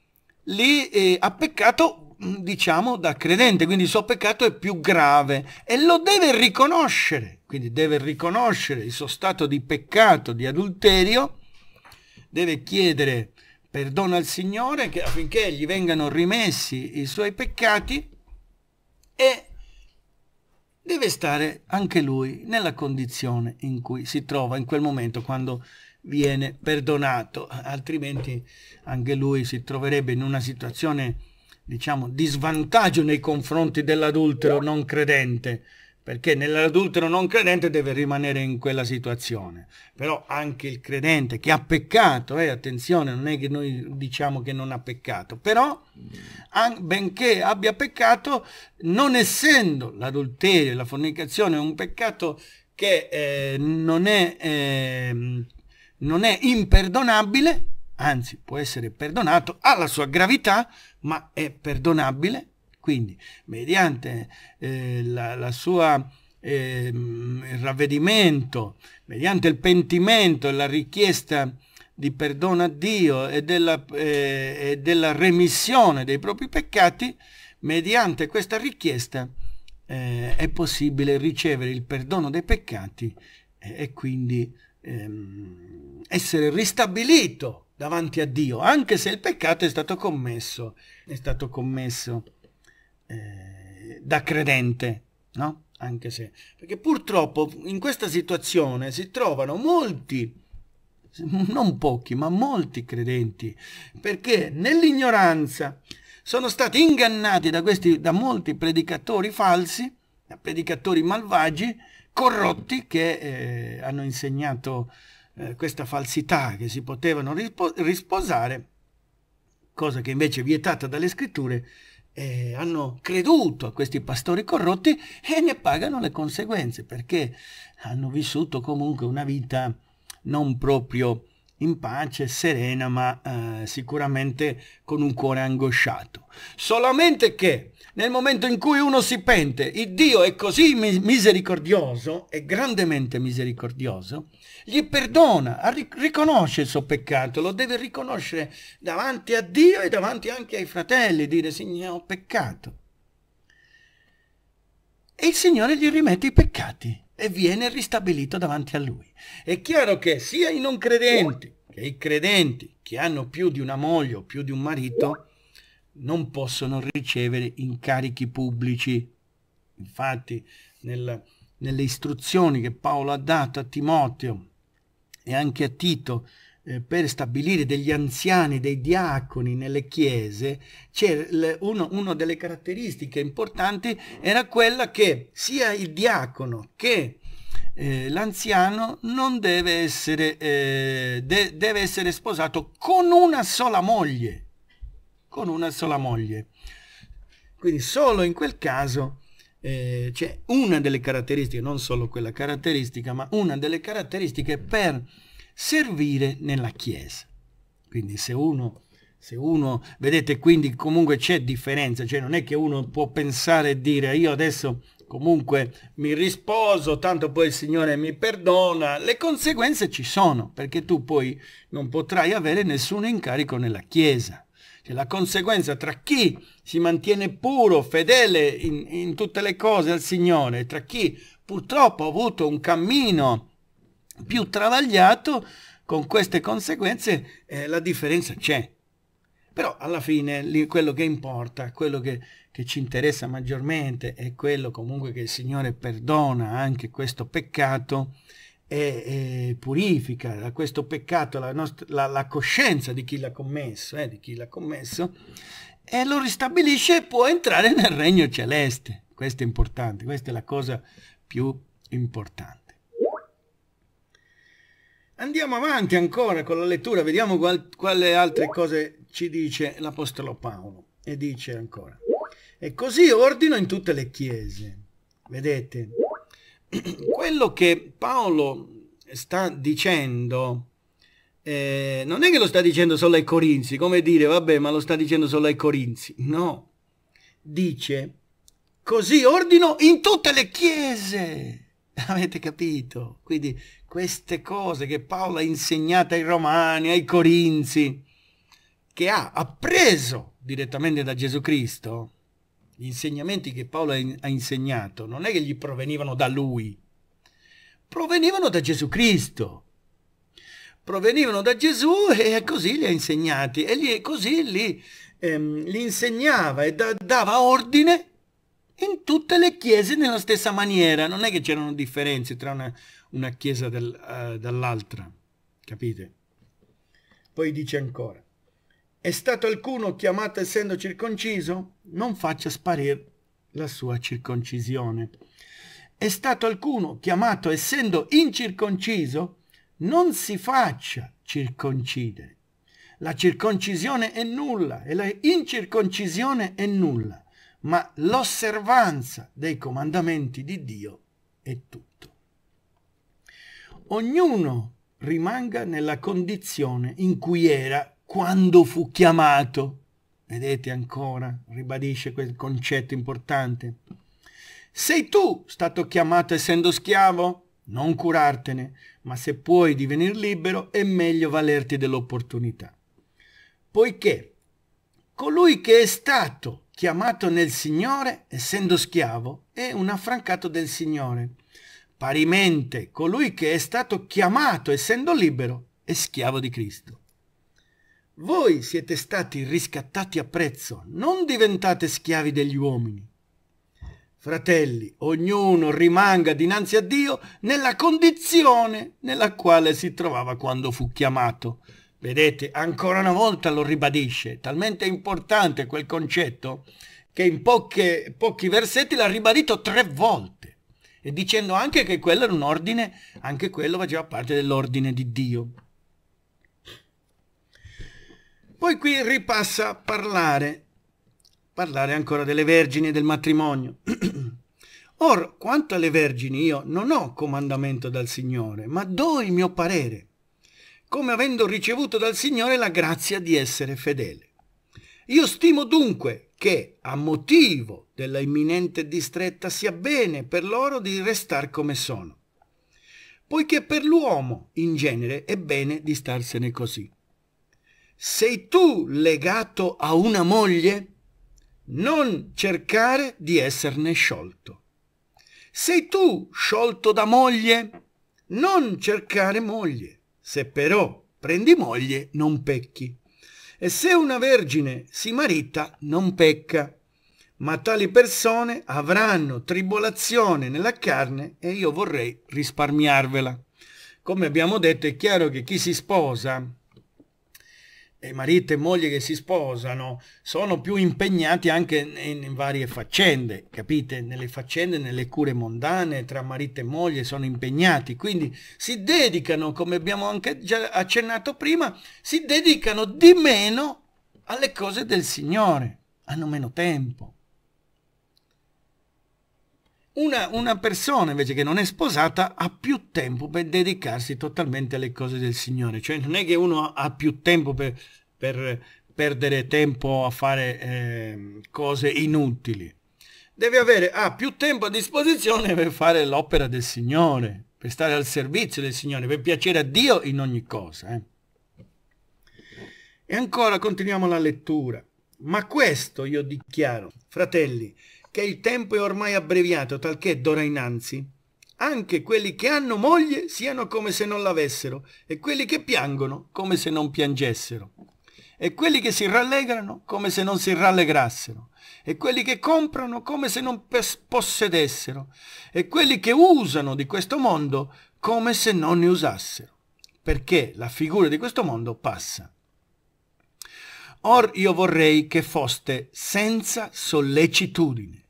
lì eh, ha peccato, mm, diciamo, da credente, quindi il suo peccato è più grave e lo deve riconoscere, quindi deve riconoscere il suo stato di peccato, di adulterio, deve chiedere perdono al Signore che, affinché gli vengano rimessi i suoi peccati e deve stare anche lui nella condizione in cui si trova in quel momento quando viene perdonato, altrimenti anche lui si troverebbe in una situazione diciamo di svantaggio nei confronti dell'adultero non credente, perché nell'adultero non credente deve rimanere in quella situazione, però anche il credente che ha peccato, eh, attenzione, non è che noi diciamo che non ha peccato, però benché abbia peccato, non essendo l'adulterio e la fornicazione un peccato che eh, non è... Eh, non è imperdonabile, anzi può essere perdonato, ha la sua gravità, ma è perdonabile, quindi mediante eh, la, la, sua, eh, il ravvedimento, mediante il pentimento e la richiesta di perdono a Dio e della, eh, e della remissione dei propri peccati, mediante questa richiesta eh, è possibile ricevere il perdono dei peccati eh, e quindi ehm, essere ristabilito davanti a Dio, anche se il peccato è stato commesso, è stato commesso eh, da credente, no? Anche se, perché purtroppo in questa situazione si trovano molti, non pochi, ma molti credenti, perché nell'ignoranza sono stati ingannati da, questi, da molti predicatori falsi, da predicatori malvagi, corrotti che eh, hanno insegnato eh, questa falsità, che si potevano rispo risposare, cosa che invece è vietata dalle scritture, eh, hanno creduto a questi pastori corrotti e ne pagano le conseguenze, perché hanno vissuto comunque una vita non proprio in pace, serena, ma eh, sicuramente con un cuore angosciato. Solamente che nel momento in cui uno si pente, il Dio è così misericordioso, è grandemente misericordioso, gli perdona, riconosce il suo peccato, lo deve riconoscere davanti a Dio e davanti anche ai fratelli, dire Signore ho peccato. E il Signore gli rimette i peccati e viene ristabilito davanti a lui. È chiaro che sia i non credenti che i credenti che hanno più di una moglie o più di un marito non possono ricevere incarichi pubblici. Infatti nel, nelle istruzioni che Paolo ha dato a Timoteo e anche a Tito eh, per stabilire degli anziani, dei diaconi nelle chiese, una delle caratteristiche importanti era quella che sia il diacono che eh, l'anziano non deve essere, eh, de deve essere sposato con una sola moglie, con una sola moglie. Quindi solo in quel caso eh, c'è una delle caratteristiche, non solo quella caratteristica, ma una delle caratteristiche per servire nella Chiesa. Quindi se uno, se uno, vedete, quindi comunque c'è differenza, cioè non è che uno può pensare e dire io adesso comunque mi risposo, tanto poi il Signore mi perdona, le conseguenze ci sono, perché tu poi non potrai avere nessun incarico nella Chiesa. Cioè, la conseguenza tra chi si mantiene puro, fedele in, in tutte le cose al Signore, tra chi purtroppo ha avuto un cammino più travagliato, con queste conseguenze eh, la differenza c'è. Però alla fine lì, quello che importa, quello che, che ci interessa maggiormente è quello comunque che il Signore perdona anche questo peccato e, e purifica da questo peccato la, nostra, la, la, coscienza di chi l'ha commesso, eh, di chi l'ha commesso e lo ristabilisce e può entrare nel regno celeste. Questo è importante, questa è la cosa più importante. Andiamo avanti ancora con la lettura, vediamo qual, quale altre cose ci dice l'Apostolo Paolo. E dice ancora, e così ordino in tutte le chiese. Vedete, quello che Paolo sta dicendo eh, non è che lo sta dicendo solo ai Corinzi, come dire, vabbè, ma lo sta dicendo solo ai Corinzi. No, dice, così ordino in tutte le chiese. Avete capito? Quindi queste cose che Paolo ha insegnato ai Romani, ai Corinzi, che ha appreso direttamente da Gesù Cristo, gli insegnamenti che Paolo ha insegnato, non è che gli provenivano da lui, provenivano da Gesù Cristo. Provenivano da Gesù e così li ha insegnati e li, così li, ehm, li insegnava e da, dava ordine in tutte le chiese nella stessa maniera. Non è che c'erano differenze tra una, una chiesa del, uh, dall'altra, capite? Poi dice ancora, è stato alcuno chiamato essendo circonciso? Non faccia sparire la sua circoncisione. È stato alcuno chiamato essendo incirconciso? Non si faccia circoncidere. La circoncisione è nulla e la incirconcisione è nulla, ma l'osservanza dei comandamenti di Dio è tutto ognuno rimanga nella condizione in cui era quando fu chiamato. Vedete ancora, ribadisce quel concetto importante. Sei tu stato chiamato essendo schiavo? Non curartene, ma se puoi divenir libero è meglio valerti dell'opportunità. Poiché colui che è stato chiamato nel Signore, essendo schiavo, è un affrancato del Signore Parimente colui che è stato chiamato essendo libero è schiavo di Cristo. Voi siete stati riscattati a prezzo, non diventate schiavi degli uomini. Fratelli, ognuno rimanga dinanzi a Dio nella condizione nella quale si trovava quando fu chiamato. Vedete, ancora una volta lo ribadisce, talmente importante quel concetto che in poche, pochi versetti l'ha ribadito tre volte e dicendo anche che quello era un ordine, anche quello faceva parte dell'ordine di Dio. Poi qui ripassa a parlare, parlare ancora delle vergini e del matrimonio. Or, quanto alle vergini, io non ho comandamento dal Signore, ma do il mio parere, come avendo ricevuto dal Signore la grazia di essere fedele. Io stimo dunque che a motivo della imminente distretta sia bene per loro di restare come sono, poiché per l'uomo in genere è bene di starsene così. Sei tu legato a una moglie? Non cercare di esserne sciolto. Sei tu sciolto da moglie? Non cercare moglie, se però prendi moglie non pecchi. E se una vergine si marita non pecca, ma tali persone avranno tribolazione nella carne e io vorrei risparmiarvela. Come abbiamo detto è chiaro che chi si sposa e marito e moglie che si sposano sono più impegnati anche in, in, varie faccende, capite? Nelle faccende, nelle cure mondane, tra marito e moglie sono impegnati, quindi si dedicano, come abbiamo anche già accennato prima, si dedicano di meno alle cose del Signore, hanno meno tempo. Una, una, persona invece che non è sposata ha più tempo per dedicarsi totalmente alle cose del Signore, cioè non è che uno ha più tempo per, per perdere tempo a fare eh, cose inutili, deve avere ah, più tempo a disposizione per fare l'opera del Signore, per stare al servizio del Signore, per piacere a Dio in ogni cosa. Eh. E ancora continuiamo la lettura. Ma questo io dichiaro, fratelli, che il tempo è ormai abbreviato, talché d'ora innanzi. Anche quelli che hanno moglie siano come se non l'avessero, e quelli che piangono come se non piangessero, e quelli che si rallegrano come se non si rallegrassero, e quelli che comprano come se non possedessero, e quelli che usano di questo mondo come se non ne usassero, perché la figura di questo mondo passa. Or io vorrei che foste senza sollecitudine,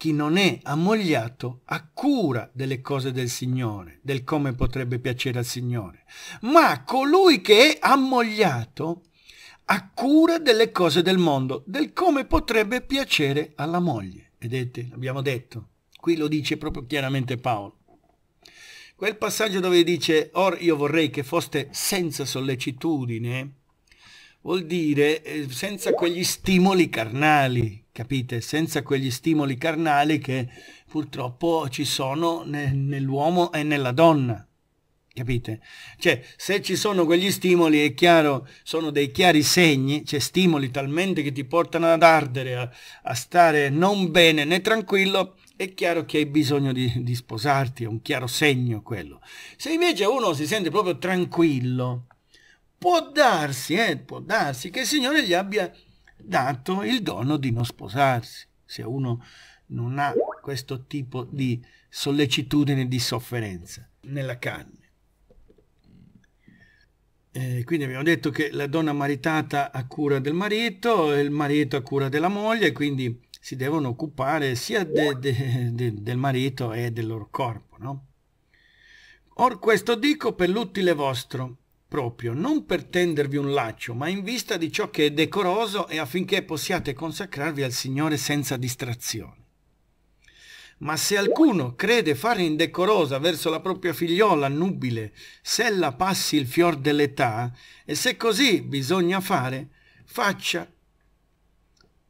chi non è ammogliato ha cura delle cose del Signore, del come potrebbe piacere al Signore, ma colui che è ammogliato ha cura delle cose del mondo, del come potrebbe piacere alla moglie. Vedete, l'abbiamo detto. Qui lo dice proprio chiaramente Paolo. Quel passaggio dove dice, or io vorrei che foste senza sollecitudine, vuol dire eh, senza quegli stimoli carnali capite? Senza quegli stimoli carnali che purtroppo ci sono ne, nell'uomo e nella donna, capite? Cioè, se ci sono quegli stimoli, è chiaro, sono dei chiari segni, cioè stimoli talmente che ti portano ad ardere, a, a stare non bene né tranquillo, è chiaro che hai bisogno di, di sposarti, è un chiaro segno quello. Se invece uno si sente proprio tranquillo, può darsi, eh, può darsi che il Signore gli abbia dato il dono di non sposarsi. Se uno non ha questo tipo di sollecitudine, di sofferenza nella carne. Eh, quindi abbiamo detto che la donna maritata ha cura del marito, il marito ha cura della moglie, quindi si devono occupare sia de, de, de, del marito e del loro corpo. No? Or questo dico per l'utile vostro, proprio non per tendervi un laccio, ma in vista di ciò che è decoroso e affinché possiate consacrarvi al Signore senza distrazione. Ma se alcuno crede fare indecorosa verso la propria figliola nubile, se ella passi il fior dell'età, e se così bisogna fare, faccia,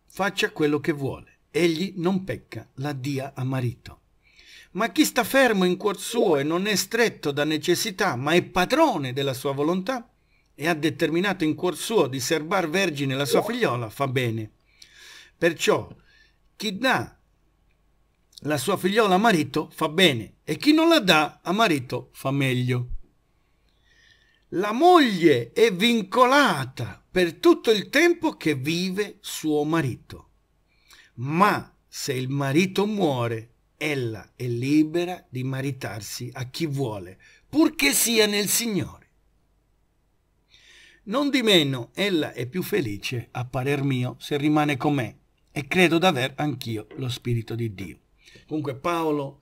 faccia quello che vuole. Egli non pecca, la dia a marito. Ma chi sta fermo in cuor suo e non è stretto da necessità, ma è padrone della sua volontà, e ha determinato in cuor suo di serbar vergine la sua figliola, fa bene. Perciò chi dà la sua figliola a marito fa bene, e chi non la dà a marito fa meglio. La moglie è vincolata per tutto il tempo che vive suo marito. Ma se il marito muore ella è libera di maritarsi a chi vuole, purché sia nel Signore. Non di meno, ella è più felice, a parer mio, se rimane con me, e credo d'aver anch'io lo Spirito di Dio. Comunque Paolo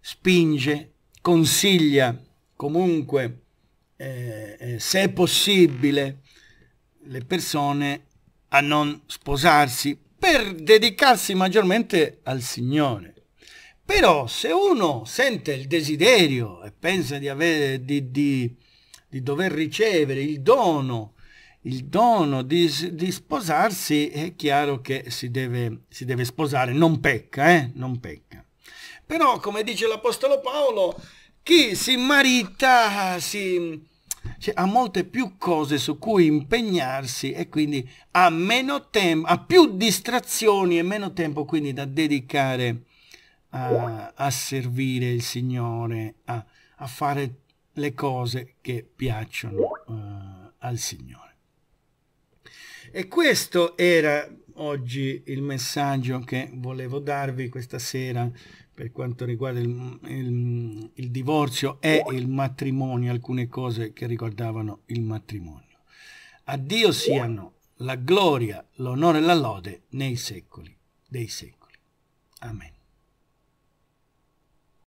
spinge, consiglia, comunque, eh, eh se è possibile, le persone a non sposarsi per dedicarsi maggiormente al Signore però se uno sente il desiderio e pensa di, avere, di, di, di dover ricevere il dono, il dono di, sposarsi, è chiaro che si deve, si deve sposare, non pecca, eh? non pecca. Però, come dice l'Apostolo Paolo, chi si marita si, cioè, ha molte più cose su cui impegnarsi e quindi ha, meno tempo, ha più distrazioni e meno tempo quindi da dedicare a, a servire il Signore, a, a, fare le cose che piacciono uh, al Signore. E questo era oggi il messaggio che volevo darvi questa sera per quanto riguarda il, il, il, divorzio e il matrimonio, alcune cose che riguardavano il matrimonio. A Dio siano la gloria, l'onore e la lode nei secoli dei secoli. Amen.